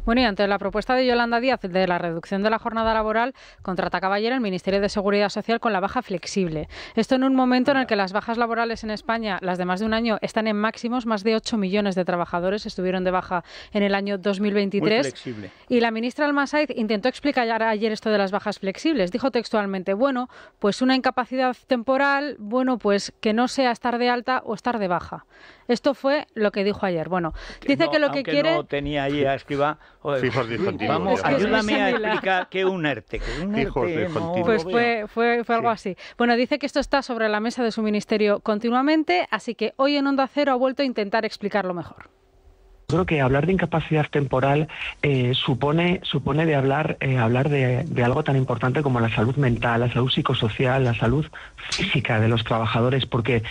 bueno, y ante la propuesta de Yolanda Díaz de la reducción de la jornada laboral, contraatacaba ayer el Ministerio de Seguridad Social con la baja flexible. Esto en un momento en el que las bajas laborales en España, las de más de un año, están en máximos. Más de 8 millones de trabajadores estuvieron de baja en el año 2023. Y la ministra Almasaiz intentó explicar ayer esto de las bajas flexibles. Dijo textualmente, bueno, pues una incapacidad temporal, bueno, pues que no sea estar de alta o estar de baja. Esto fue lo que dijo ayer. Bueno, dice que lo que quiere... Escriba, vamos, ayúdame a explicar qué un ERTE. Que un pues fue, fue, fue algo así. Bueno, dice que esto está sobre la mesa de su ministerio continuamente, así que hoy en Onda Cero ha vuelto a intentar explicarlo mejor. Creo que hablar de incapacidad temporal eh, supone, supone de hablar, eh, hablar de, de, algo tan importante como la salud mental, la salud psicosocial, la salud física de los trabajadores, porque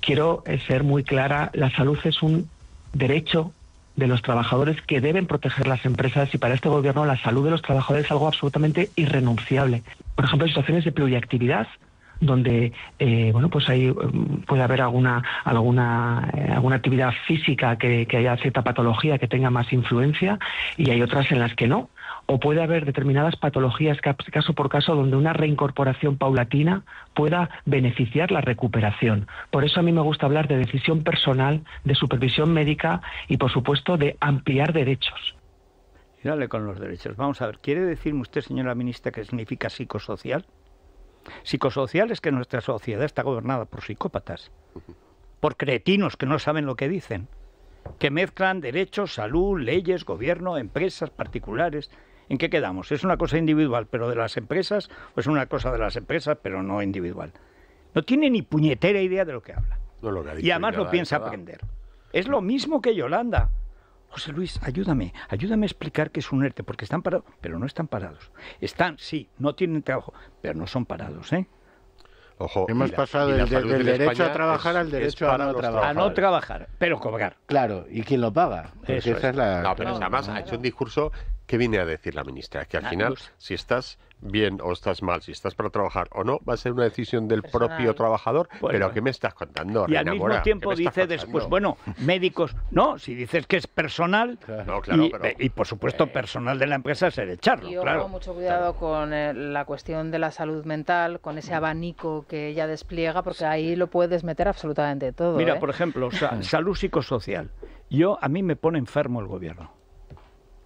quiero eh, ser muy clara, la salud es un derecho de los trabajadores que deben proteger las empresas y para este gobierno la salud de los trabajadores es algo absolutamente irrenunciable. Por ejemplo, en situaciones de pluriactividad, donde eh, bueno pues ahí mm, puede haber alguna alguna eh, alguna actividad física que, haya cierta patología que tenga más influencia y hay otras en las que no o puede haber determinadas patologías caso por caso donde una reincorporación paulatina pueda beneficiar la recuperación. Por eso a mí me gusta hablar de decisión personal, de supervisión médica y, por supuesto, de ampliar derechos. Y dale con los derechos. Vamos a ver, ¿quiere decirme usted, señora ministra, qué significa psicosocial? Psicosocial es que nuestra sociedad está gobernada por psicópatas, por cretinos que no saben lo que dicen, que mezclan derechos, salud, leyes, gobierno, empresas particulares ¿En qué quedamos? ¿Es una cosa individual, pero de las empresas? ¿O es pues una cosa de las empresas, pero no individual? No tiene ni puñetera idea de lo que habla. y además no piensa aprender. Es lo mismo que Yolanda. José Luis, ayúdame, ayúdame a explicar qué es un ERTE, porque están parados, pero no están parados. Están, sí, no tienen trabajo, pero no son parados, ¿eh? hemos pasado del, derecho a trabajar al derecho a no, trabajar. a no trabajar, pero cobrar. Claro, ¿y quién lo paga? esa es. la... No, pero además ha hecho un discurso ¿Qué viene a decir la ministra? Que al final, si estás bien o estás mal, si estás para trabajar o no, va a ser una decisión del propio trabajador. Pero ¿qué me estás contando? Y al mismo tiempo dice después, bueno, médicos, no, si dices que es personal, y, por supuesto eh. personal de la empresa es el echarlo. Yo hago mucho cuidado con eh, la cuestión de la salud mental, con ese abanico que ella despliega, porque ahí lo puedes meter absolutamente todo. Mira, ¿eh? por ejemplo, [LAUGHS] salud psicosocial. Yo, a mí me pone enfermo el gobierno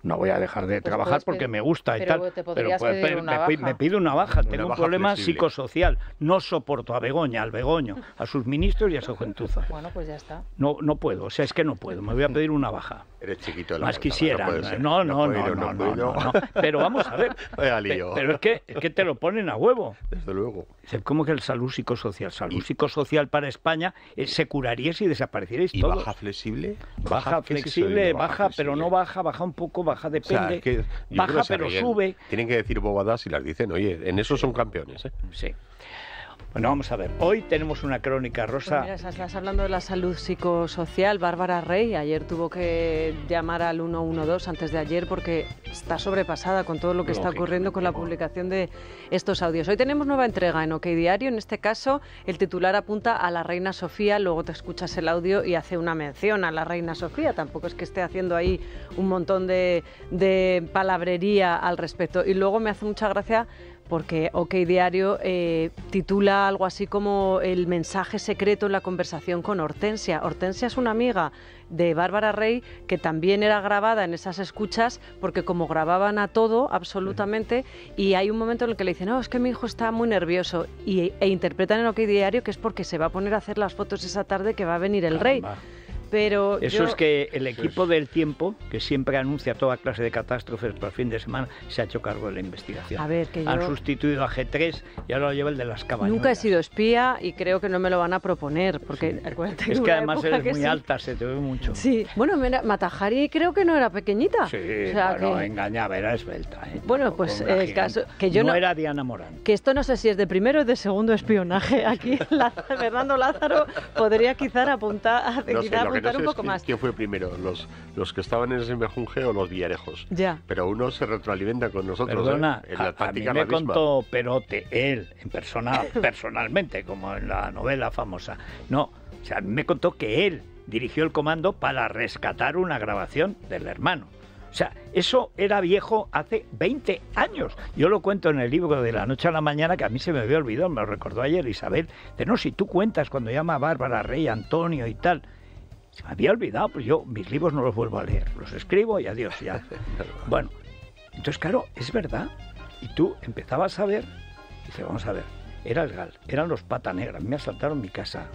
no voy a dejar de pues trabajar porque me gusta y tal. pero me, una me, pido una baja, tengo un problema psicosocial. No soporto a Begoña, al Begoño, a sus ministros y a su gentuza. Bueno, pues ya está. No, no puedo, o sea, es que no puedo, me voy a pedir una baja. Eres chiquito, Más quisiera. No, no, no, no, no, Pero vamos a ver. [LAUGHS] Pero es que, es que te lo ponen a huevo. Desde luego. ¿Cómo que el salud psicosocial? Salud psicosocial para España eh, se curaría si desaparecierais ¿Y baja flexible? Baja, flexible, baja, pero no baja, baja un poco, baja depende. baja pero sube. Tienen que decir bobadas y las dicen, oye, en eso son campeones. ¿eh? Sí. Bueno, vamos a ver. Hoy tenemos una crónica rosa. Pues estás hablando de la salud psicosocial. Bárbara Rey ayer tuvo que llamar al 112 antes de ayer porque está sobrepasada con todo lo que está ocurriendo con la publicación de estos audios. Hoy tenemos nueva entrega en OK Diario. En este caso, el titular apunta a la reina Sofía. Luego te escuchas el audio y hace una mención a la reina Sofía. Tampoco es que esté haciendo ahí un montón de, de palabrería al respecto. Y luego me hace mucha gracia porque OK Diario eh, titula algo así como el mensaje secreto en la conversación con Hortensia. Hortensia es una amiga de Bárbara Rey que también era grabada en esas escuchas porque como grababan a todo absolutamente y hay un momento en el que le dicen, no, es que mi hijo está muy nervioso y, e interpretan en OK Diario que es porque se va a poner a hacer las fotos esa tarde que va a venir el rey. Eso es que el equipo del tiempo, que siempre anuncia toda clase de catástrofes para el fin de semana, se ha hecho cargo de la investigación. A Han sustituido a G3 y ahora lo lleva el de las cabañas. Nunca he sido espía y creo que no me lo van a proponer, porque Es que además eres muy alta, se te ve mucho. Sí, bueno, mira, Matajari creo que no era pequeñita. Sí, o engañaba, era esbelta. Bueno, ¿eh? pues el eh, caso... Que yo no, era Diana Morán. Que esto no sé si es de primero o de segundo espionaje. [LAUGHS] Aquí Fernando Lázaro podría quizá apuntar... a poco más. ¿Quién fue primero? ¿Los, ¿Los que estaban en ese mejunje o los villarejos? Ya. Pero uno se retroalimenta con nosotros. Perdona, ¿eh? la me contó Perote, él, en persona, [LAUGHS] personalmente, como en la novela famosa. No, o sea, me contó que él dirigió el comando para rescatar una grabación del hermano. O sea, eso era viejo hace 20 años. Yo lo cuento en el libro de la noche a la mañana, que a mí se me había olvidado, me lo recordó ayer Isabel. De no, si tú cuentas cuando llama a Bárbara, Rey, Antonio y tal había olvidado, pues yo mis libros no los vuelvo a leer, los escribo y adiós, ya. [LAUGHS] bueno, entonces claro, es verdad. Y tú empezabas a ver, ...dice, vamos a ver, era el GAL, eran los Pata negras, me asaltaron mi casa,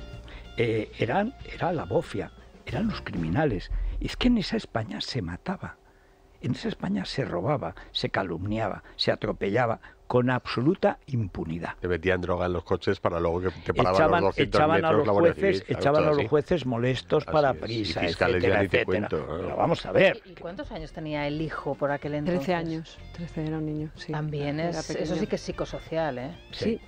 eh, eran, era la bofia, eran los criminales. Y es que en esa España se mataba, en esa España se robaba, se calumniaba, se atropellaba con absoluta impunidad. Te metían droga en los coches para luego que te paraban echaban, los echaban a los jueces, Echaban los jueces molestos para prisa, y fiscales vamos a ver. ¿Y, cuántos años tenía el hijo por aquel entonces? Trece años. Trece, era un niño, También es, eso sí que es psicosocial, ¿eh? Sí,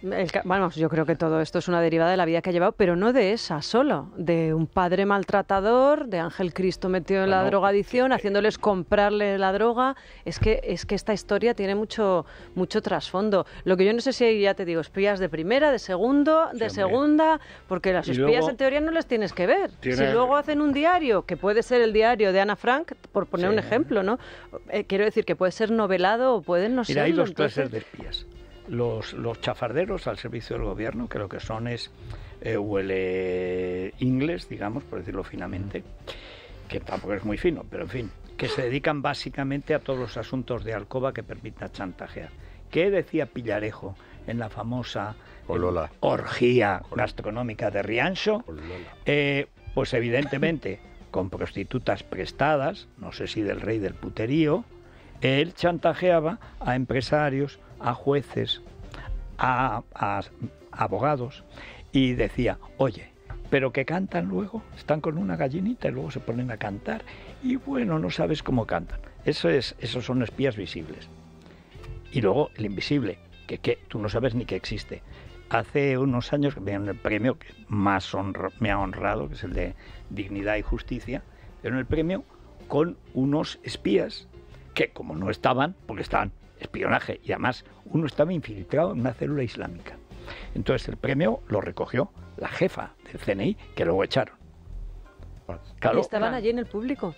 vamos, yo creo que todo esto es una derivada de la vida que ha llevado, pero no de esa solo, de un padre maltratador, de Ángel Cristo metido en la drogadicción, haciéndoles comprarle la droga. Es que, es que esta historia tiene mucho, mucho trasfondo fondo, Lo que yo no sé si ya te digo, espías de primera, de segundo, de segunda, porque las espías en teoría no las tienes que ver. Si luego hacen un diario, que puede ser el diario de Ana Frank, por poner un ejemplo, ¿no? Eh, quiero decir que puede ser novelado o pueden no ser. hay dos clases de espías. Los, los chafarderos al servicio del gobierno, que lo que son es eh, huele inglés, digamos, por decirlo finamente, que tampoco es muy fino, pero en fin, que se dedican básicamente a todos los asuntos de alcoba que permita chantajear. ¿Qué decía Pillarejo en la famosa orgía gastronómica de Riancho? Eh, pues evidentemente [LAUGHS] con prostitutas prestadas, no sé si del rey del puterío, él chantajeaba a empresarios, a jueces, a, abogados y decía, oye, pero que cantan luego, están con una gallinita y luego se ponen a cantar y bueno, no sabes cómo cantan. Eso es, esos son espías visibles. Y luego el invisible, que, tú no sabes ni que existe. Hace unos años me dieron el premio que más me ha honrado, que es el de Dignidad y Justicia, pero el premio con unos espías que como no estaban, porque estaban espionaje y además uno estaba infiltrado en una célula islámica. Entonces el premio lo recogió la jefa del CNI que luego echaron estaban allí en el público.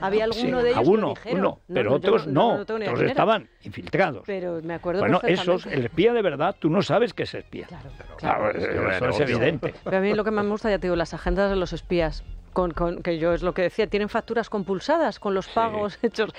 Había alguno de ellos. pero otros no. no estaban infiltrados. Pero me acuerdo Bueno, esos, el espía de verdad, tú no sabes que es espía. Claro, claro, eso es evidente. Pero a mí lo que más me gusta, ya te digo, las agendas de los espías que yo es lo que decía, tienen facturas compulsadas con los pagos [LAUGHS] hechos.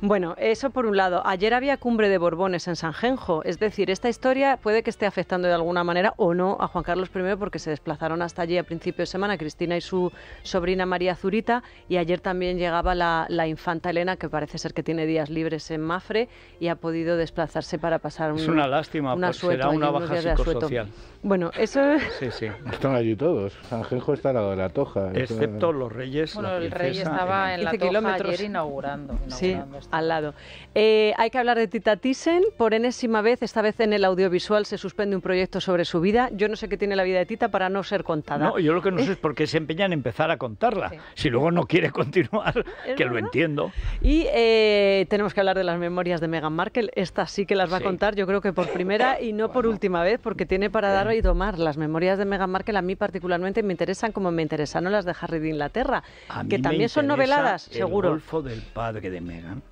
Bueno, eso por un lado. Ayer había cumbre de Borbones en Sanjenjo, es decir, esta historia puede que esté afectando de alguna manera o no a Juan Carlos I porque se desplazaron hasta allí a principio de semana Cristina y su sobrina María Zurita y ayer también llegaba la, infanta Elena que parece ser que tiene días libres en Mafre y ha podido desplazarse para pasar un, Es una lástima, pues baja psicosocial. Bueno, eso... Sí, sí. Están allí todos. Sanjenjo está al lado de la Toja Excepto los Reyes. Bueno, el Rey estaba en la Toja ayer inaugurando. sí, al lado. Eh, hay que hablar de Tita Thyssen. Por enésima vez, esta vez en el audiovisual, se suspende un proyecto sobre su vida. Yo no sé qué tiene la vida de Tita para no ser contada. No, yo lo que no sé es [LAUGHS] por qué se empeña en empezar a contarla. Si luego no quiere continuar, [LAUGHS] que lo entiendo. Y eh, tenemos que hablar de las memorias de Meghan Markle. Esta sí que las va a contar, yo creo que por primera y no por última vez, porque tiene para dar hoy tomar. Las memorias de Meghan Markle a mí particularmente me interesan como me interesan las de Harry de Inglaterra, que también son noveladas, el seguro. Golfo del padre de Megan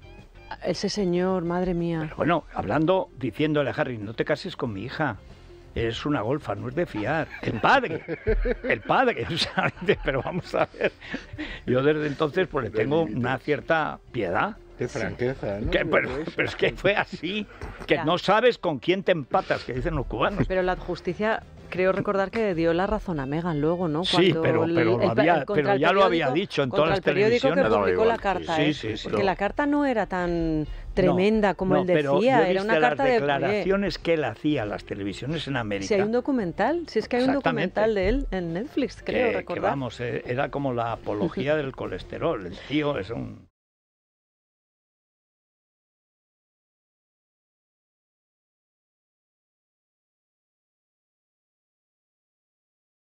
Ese señor, madre mía. bueno, hablando, diciéndole a Harry, no te cases con mi hija. Es una golfa, no es de fiar. El padre, el padre, [LAUGHS] pero vamos a ver. Yo desde entonces pues le tengo una cierta piedad. De franqueza, ¿no? Que, pero, es que fue así, que no sabes con quién te empatas, que dicen los cubanos. Pero la justicia creo recordar que dio la razón a Megan luego, ¿no? sí, pero, ya lo había dicho en todas las televisiones. el periódico que publicó la carta, sí, ¿eh? sí, sí, porque la carta no era tan tremenda como él decía, pero era una carta las declaraciones que él hacía a las televisiones en América. Si hay un documental, si es que hay un documental de él en Netflix, creo recordar. Que vamos, eh, era como la apología del colesterol, el tío es un